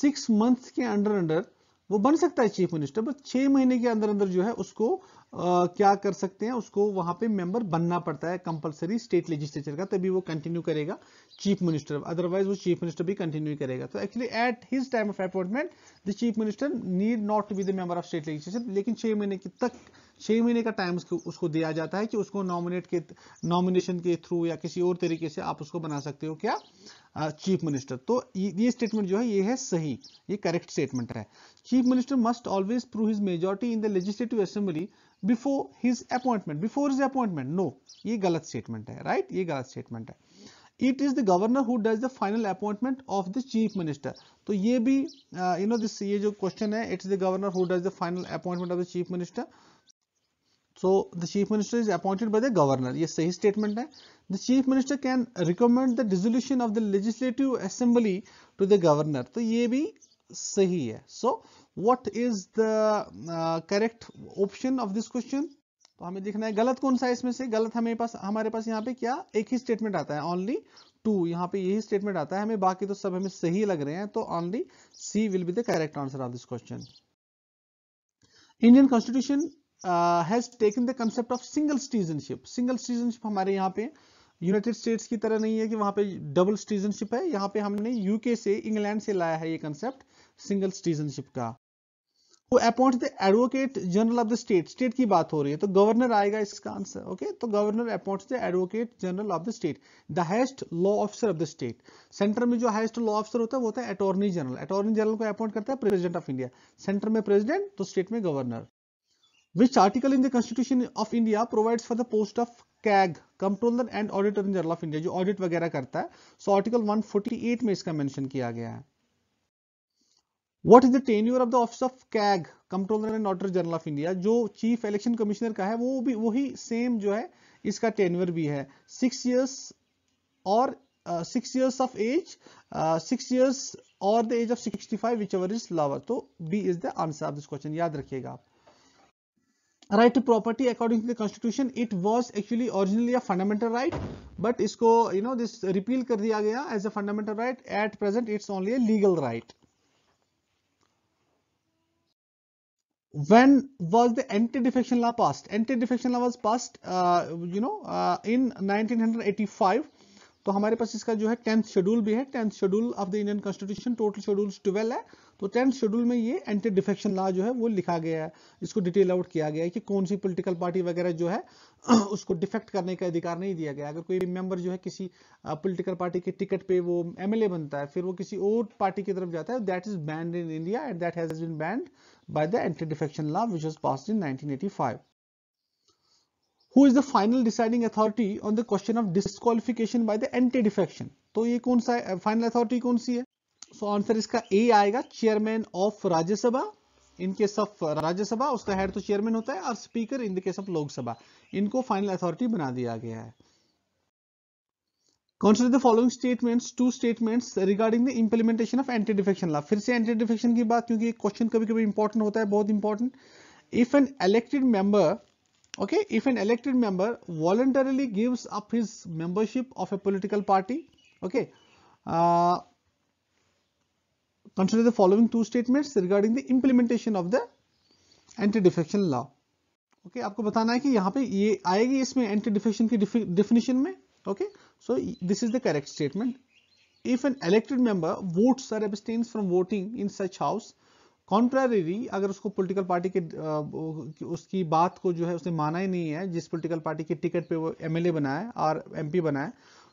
सिक्स मंथ के अंडर अंडर वो बन सकता है चीफ मिनिस्टर बट छह महीने के अंदर अंदर जो है उसको आ, क्या कर सकते हैं उसको वहां पे मेंबर बनना पड़ता है कंपलसरी स्टेट लेजिस्लेचर का तभी वो कंटिन्यू करेगा चीफ मिनिस्टर अदरवाइज वो चीफ मिनिस्टर भी कंटिन्यू करेगा तो actually at his time of appointment the chief minister need not to be the member of state legislature लेकिन छह महीने की तक छः महीने का टाइम उसको दिया जाता है कि उसको नॉमिनेट के नॉमिनेशन के थ्रू या किसी और तरीके से आप उसको बना सकते हो क्या चीफ मिनिस्टर तो ये स्टेटमेंट जो है ये है सही ये करेक्ट स्टेटमेंट है chief minister must always prove his majority in the legislative assembly before his appointment before his appointment no ये गलत स्टेटमेंट है राइट ये गलत स्टेटमेंट है it is the governor who does the final appointment of the chief minister तो ये भी यू नो दिस ये जो क्वेश्चन है it is the governor who does the final appointment of the chief minister so the chief minister is appointed by the governor ये सही स्टेटमेंट है the chief minister can recommend the dissolution of the legislative assembly to the governor तो ये भी सही है so what is the correct option of this question तो हमें देखना है गलत कौन सा है इसमें से गलत हमें पास हमारे पास यहाँ पे क्या एक ही स्टेटमेंट आता है ओनली टू यहाँ पे यही स्टेटमेंट आता है हमें बाकी तो सब हमें सही लग रहे हैं तो only C will be the correct answer of this question Indian constitution has taken the concept of single citizenship single citizenship हमारे यहाँ पे यूनाइटेड स्टेट्स की तरह नहीं है कि वहां पे डबल सिटीजनशिप है यहाँ पे हमने यूके से इंग्लैंड से लाया है ये कंसेप्ट सिंगल सिटीजनशिप का वो appoint the advocate general of the state state की बात हो रही है तो गवर्नर आएगा इसका आंसर ओके तो governor appoint the advocate general of the state the highest law officer of the state centre में जो हाइस्ट लॉ ऑफिसर होता है वो होता है अटॉर्नी जनरल अटॉर्नी जनरल को अपॉइंट करता है प्रेजिडेंट ऑफ इंडिया सेंटर में प्रेजिडेंट तो स्टेट में governor Which article in the Constitution of India provides for the post of CAG, Comptroller and Auditor General of India, जो ऑडिट वगैरह करता है सो आर्टिकल 148 में इसका मेंशन किया गया है what is the tenure of the office of CAG controller and auditor general of India जो चीफ इलेक्शन कमिश्नर का है वो भी वही सेम जो है इसका टेन्यूर भी है सिक्स ईयर्स और six years of age six years और the age of 65 whichever is lower तो B is the answer of this question याद रखिएगा आप right to property according to the constitution it was actually originally a fundamental right but इसको यू नो दिस रिपील कर दिया गया as a fundamental right at present it's only a legal right when was the anti defection law passed anti defection law was passed uh, you know uh, in 1985 तो हमारे पास इसका जो है टेंथ schedule भी है tenth schedule of the indian constitution total schedule 12 है तो टेंथ शेड्यूल में ये एंटी डिफेक्शन लॉ जो है वो लिखा गया है इसको डिटेल आउट किया गया है कि कौन सी पोलिटिकल पार्टी वगैरह जो है उसको डिफेक्ट करने का अधिकार नहीं दिया गया अगर कोई मेंबर जो है किसी पोलिटिकल पार्टी के टिकट पे वो एमएलए बनता है फिर वो किसी और पार्टी की तरफ जाता है that is banned in India and that has been banned by the anti defection law which was passed in nineteen who is the final deciding authority on the question of disqualification by the anti defection तो ये कौन सा फाइनल अथॉरिटी कौन सी है सो आंसर इसका ए आएगा chairman of Rajya Sabha in case of Rajya Sabha उसका हेड तो चेयरमैन होता है और speaker in the case of Lok Sabha इनको फाइनल अथॉरिटी बना दिया गया है कौन the following statement two statement regarding the implementation of anti defection law फिर से एंटी डिफेक्शन की बात क्योंकि क्वेश्चन कभी कभी इंपॉर्टेंट होता है बहुत important if an elected member okay if an elected member voluntarily gives up his membership of a political party okay Consider the following two statements regarding the implementation of the anti defection law. Okay, आपको बताना है कि यहाँ पे ये आएगी इसमें anti defection की definition में. Okay, so this is the correct statement. If an elected member votes or abstains from voting in such house, contrary अगर उसको पॉलिटिकल पार्टी के उसकी बात को जो है उसने माना ही नहीं है जिस पॉलिटिकल पार्टी के टिकट पे वो एमएलए बनाए और एमपी बनाए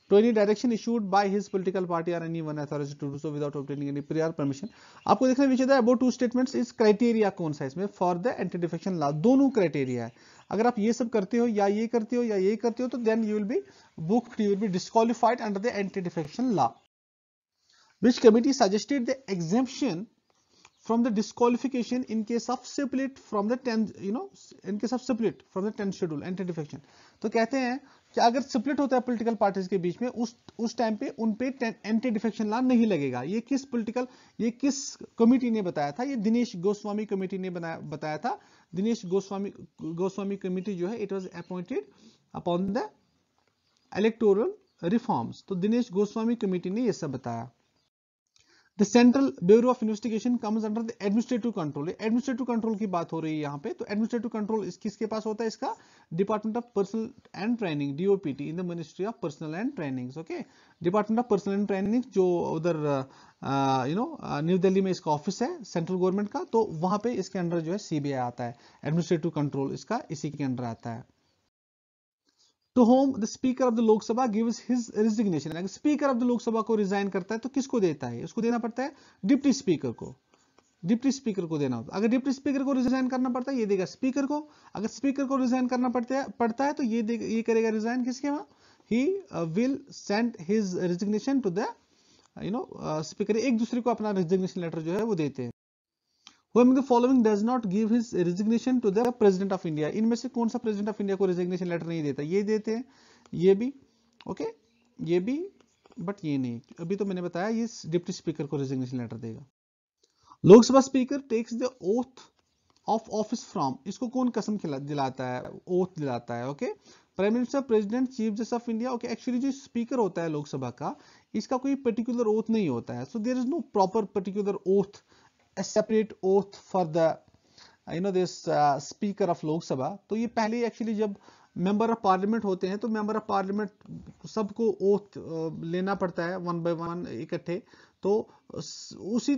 to any direction issued by his political party or any one authority to do so without obtaining any prior permission आपको देखना भी चाहिए above two statement is criteria कौन सा इसमें for the anti defection law दोनों क्राइटेरिया है अगर आप ये सब करते हो या ये करते हो या ये करते हो तो then you will be book you will be disqualified under the anti defection law which committee suggested the exemption from the disqualification in case of split from the 10 you know in case of split from the 10 schedule and defaction तो कहते हैं कि अगर स्प्लिट होता है पॉलिटिकल पार्टीज के बीच में उस उस टाइम पे उन पे एंटी डिफेक्शन लॉ नहीं लगेगा ये किस पॉलिटिकल ये किस कमेटी ने बताया था ये दिनेश गोस्वामी कमेटी ने बनाया बताया था दिनेश गोस्वामी गोस्वामी कमेटी जो है it was appointed upon the electoral reforms तो दिनेश गोस्वामी कमेटी ने यह सब बताया the central bureau of investigation comes under the administrative control administrative control की बात हो रही है यहाँ पे तो एडमिनिस्ट्रेटिव कंट्रोल किसके पास होता है इसका department of personnel and training DoPT in the ministry of personnel and training okay department of personnel and training जो उधर यू नो न्यू दिल्ली में इसका ऑफिस है सेंट्रल गवर्नमेंट का तो वहां पे इसके अंडर जो है सीबीआई आता है एडमिनिस्ट्रेटिव कंट्रोल इसका इसी के अंडर आता है to whom the speaker of the Lok Sabha gives his resignation. अगर speaker of the Lok Sabha को resign करता है तो किसको देता है उसको देना पड़ता है डिप्टी स्पीकर को डिप्टी स्पीकर को देना होता है अगर डिप्टी स्पीकर को रिजाइन करना पड़ता है ये देगा स्पीकर को अगर स्पीकर को रिजाइन करना पड़ता है पड़ता है तो ये दे, ये करेगा रिजाइन किसके वहां he will send his resignation to the you know speaker एक दूसरे को अपना रिजिग्नेशन लेटर जो है वो देते हैं who among the following does not give his resignation to the president of india इनमें से कौन सा president of india को resignation letter नहीं देता ये देते हैं ये भी ओके okay? ये भी बट ये नहीं अभी तो मैंने बताया ये डिप्टी स्पीकर को रेजिग्नेशन लेटर देगा Lok Sabha speaker takes the oath of office from इसको कौन कसम दिलाता है ओथ दिलाता है okay prime minister president chief justice of India okay actually जो स्पीकर होता है लोकसभा का इसका कोई पर्टिकुलर ओथ नहीं होता है so there is no proper particular oath a separate oath for the you know this uh, speaker of Lok Sabha. to ye pehle actually jab member of parliament hote hain to member of parliament sabko oath uh, lena padta hai one by one ikatthe तो उसी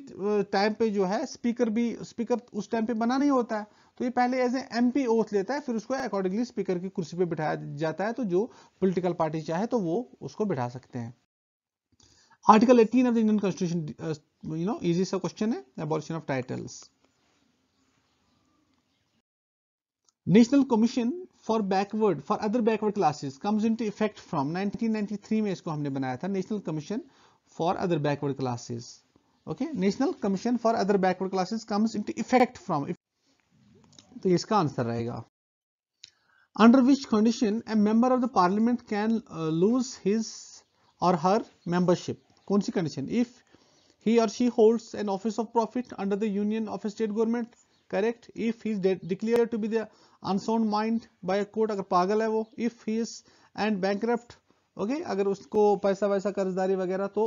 टाइम पे जो है स्पीकर भी स्पीकर उस टाइम पे बना नहीं होता है तो ये पहले as a M P oath लेता है फिर उसको अकॉर्डिंगली स्पीकर की कुर्सी पे बिठाया जाता है तो जो पॉलिटिकल पार्टी चाहे तो वो उसको बिठा सकते हैं Article 18 of the Indian Constitution, uh, you know, easy सा question है abolition of titles. National Commission for backward for other backward classes comes into effect from 1993 में इसको हमने बनाया था National Commission for other backward classes. Okay, National Commission for other backward classes comes into effect from तो इसका आंसर रहेगा under which condition a member of the parliament can uh, lose his or her membership Consequential. If he or she holds an office of profit under the union of a state government, correct? If he is declared to be the unsound mind by a court, अगर पागल है वो, if he is and bankrupt, okay? अगर उसको पैसा वैसा कर्जदारी वगैरह तो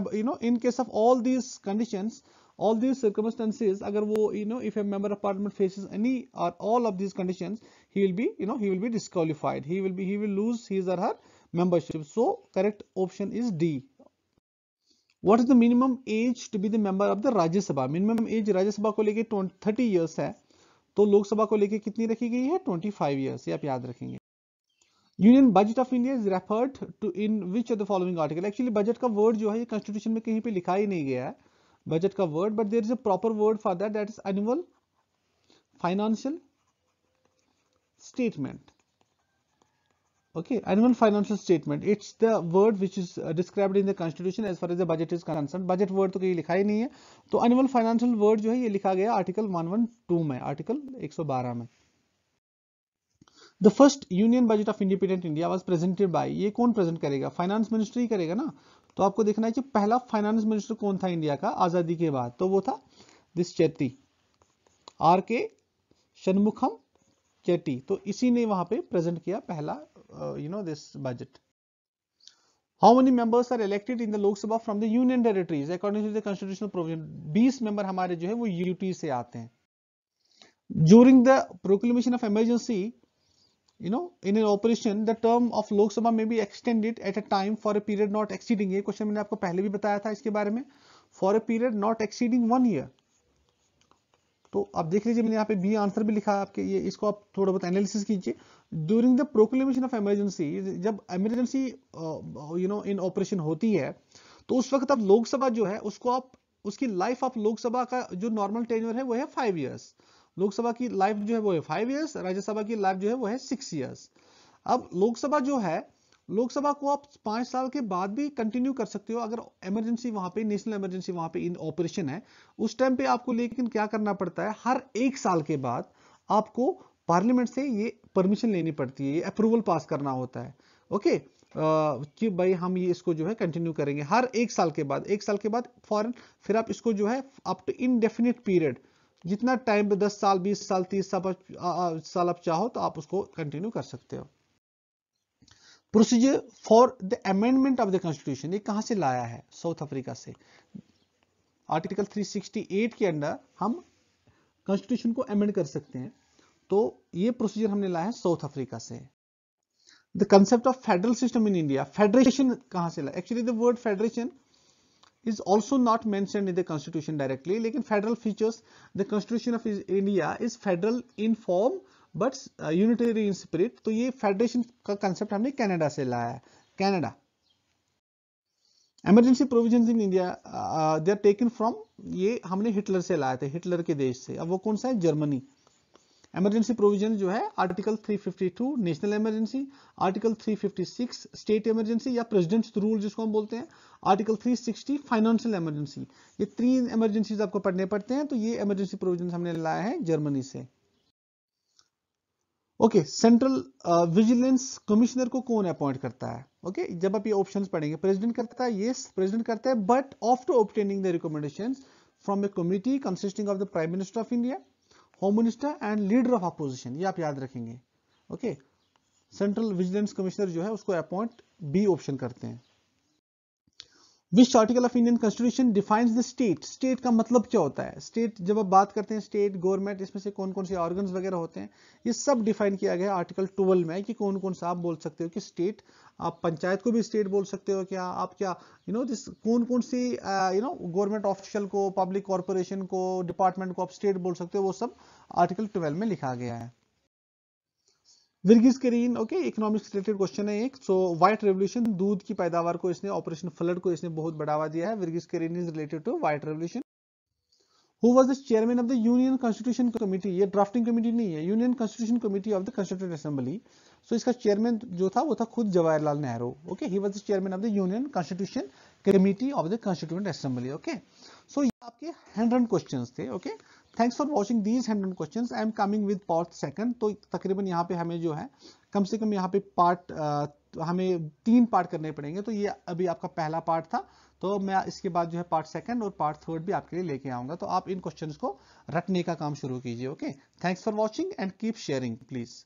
अब you know in case of all these conditions, all these circumstances अगर वो you know if a member of parliament faces any or all of these conditions he will be you know he will be disqualified he will be he will lose his or her membership so correct option is D what is the minimum age to be the member of the Rajya Sabha minimum age Rajya Sabha को लेके थर्टी ईयर्स है तो लोकसभा को लेके कितनी रखी गई है ट्वेंटी फाइव ईयर्स ये आप याद रखेंगे union budget of India is referred to in which of the following article actually budget का वर्ड जो है ये कॉन्स्टिट्यूशन में कहीं पे लिखा ही नहीं गया है बजट का word but there is a proper word for that that is annual financial statement Okay, annual financial statement. It's the word which is uh, described in the constitution as far as the budget is concerned. Budget word to kahi likha hi nahi hai to annual financial word jo hai ye likha gaya article 112 mein article 112 mein The first union budget of independent India was presented by ye kon present karega finance ministry hi karega na to aapko dekhna hai ki pehla finance minister kon tha india ka azadi ke baad to wo tha this chetty R K Shanmukham Cheti तो इसी ने वहां पे प्रेजेंट किया पहला you know this budget how many members are elected in the Lok Sabha from the union territories according to the constitutional provision 20 member हमारे जो है वो यूटी से आते हैं during the proclamation of emergency you know in an operation the term of Lok Sabha sabha be extended at a time for a period not exceeding ये क्वेश्चन मैंने आपको पहले भी बताया था इसके बारे में for a period not exceeding one year तो आप देख लीजिए मैंने यहाँ पे बी आंसर भी लिखा आपके ये इसको आप थोड़ा बहुत एनालिसिस कीजिए during the proclamation of emergency जब emergency you know in operation होती है तो उस वक्त आप लोकसभा जो है उसको आप उसकी लाइफ ऑफ लोकसभा का जो नॉर्मल टेन्यूर है वो है फाइव ईयर्स लोकसभा की लाइफ जो है वो है फाइव ईयर्स राज्यसभा की लाइफ जो है वो है सिक्स ईयर्स अब लोकसभा जो है लोकसभा को आप पांच साल के बाद भी कंटिन्यू कर सकते हो अगर इमरजेंसी वहां पे नेशनल इमरजेंसी वहां पे इन ऑपरेशन है उस टाइम पे आपको लेकिन क्या करना पड़ता है हर एक साल के बाद आपको पार्लियामेंट से ये परमिशन लेनी पड़ती है ये अप्रूवल पास करना होता है ओके कि भाई हम ये इसको जो है कंटिन्यू करेंगे हर एक साल के बाद एक साल के बाद फॉरन फिर आप इसको जो है अप टू इनडेफिनिट पीरियड जितना टाइम दस साल बीस साल तीस साल आ, आ, साल आप चाहो तो आप उसको कंटिन्यू कर सकते हो procedure for the amendment of the constitution ये कहां से लाया है साउथ अफ्रीका से आर्टिकल 368 के अंडर हम कॉन्स्टिट्यूशन को अमेंड कर सकते हैं तो ये प्रोसीजर हमने लाया है साउथ अफ्रीका से the concept of federal system in India federation कहां से लाया actually the word federation is also not mentioned in the constitution directly lekin federal features the constitution of india is federal in form but unitary in spirit तो ये फेडरेशन का कंसेप्ट हमने कनाडा से लाया है Canada emergency provision in India they are taken from ये हमने हिटलर से लाए थे हिटलर के देश से अब वो कौन सा है जर्मनी एमरजेंसी प्रोविजन जो है article 352 national emergency article 356 state emergency या प्रेसिडेंट्स रूल जिसको हम बोलते हैं आर्टिकल 360 फाइनेंशियल इमरजेंसी ये तीन इमरजेंसीज आपको पढ़ने पड़ते हैं तो ये इमरजेंसी प्रोविजन हमने लाया है जर्मनी से ओके सेंट्रल विजिलेंस कमिश्नर को कौन अपॉइंट करता है ओके okay, जब आप ये ऑप्शन पढ़ेंगे प्रेसिडेंट करता है ये प्रेसिडेंट करता है but after obtaining the recommendation from a committee consisting of the prime minister of India home minister and leader of opposition ये आप याद रखेंगे ओके सेंट्रल विजिलेंस कमिश्नर जो है उसको अपॉइंट बी ऑप्शन करते हैं which article of Indian constitution defines the state state का मतलब क्या होता है स्टेट जब आप बात करते हैं स्टेट गवर्नमेंट इसमें से कौन कौन से ऑर्गन वगैरह होते हैं ये सब डिफाइन किया गया है आर्टिकल ट्वेल्व में कि कौन कौन सा आप बोल सकते हो कि स्टेट आप पंचायत को भी स्टेट बोल सकते हो क्या आप क्या यू नो दिस कौन कौन सी यू नो गवर्नमेंट ऑफिशियल को पब्लिक कॉर्पोरेशन को डिपार्टमेंट को आप स्टेट बोल सकते हो वो सब आर्टिकल ट्वेल्व में लिखा गया है Varghese okay economics related question है एक सो व्हाइट रेवल्यूशन दूध की पैदावार को इसने ऑपरेशन फ्लड को इसने बहुत बढ़ावा दिया है Kurien is related to white revolution who was the chairman of the union constitution committee ये ड्राफ्टिंग कमिटी नहीं है union constitution committee of the constituent assembly so इसका चेयरमैन जो था वो था खुद Jawaharlal Nehru okay he was the chairman of the union constitution committee of the constituent assembly okay so ये आपके हंड्रेड क्वेश्चन थे okay okay? Thanks for watching these hundred question I am coming with part second तो तकरीबन यहाँ पे हमें जो है कम से कम यहाँ पे पार्ट तो हमें तीन पार्ट करने पड़ेंगे तो ये अभी आपका पहला पार्ट था तो मैं इसके बाद जो है पार्ट सेकंड और पार्ट थर्ड भी आपके लिए लेके आऊंगा तो आप इन क्वेश्चंस को रटने का काम शुरू कीजिए okay thanks for watching and keep sharing please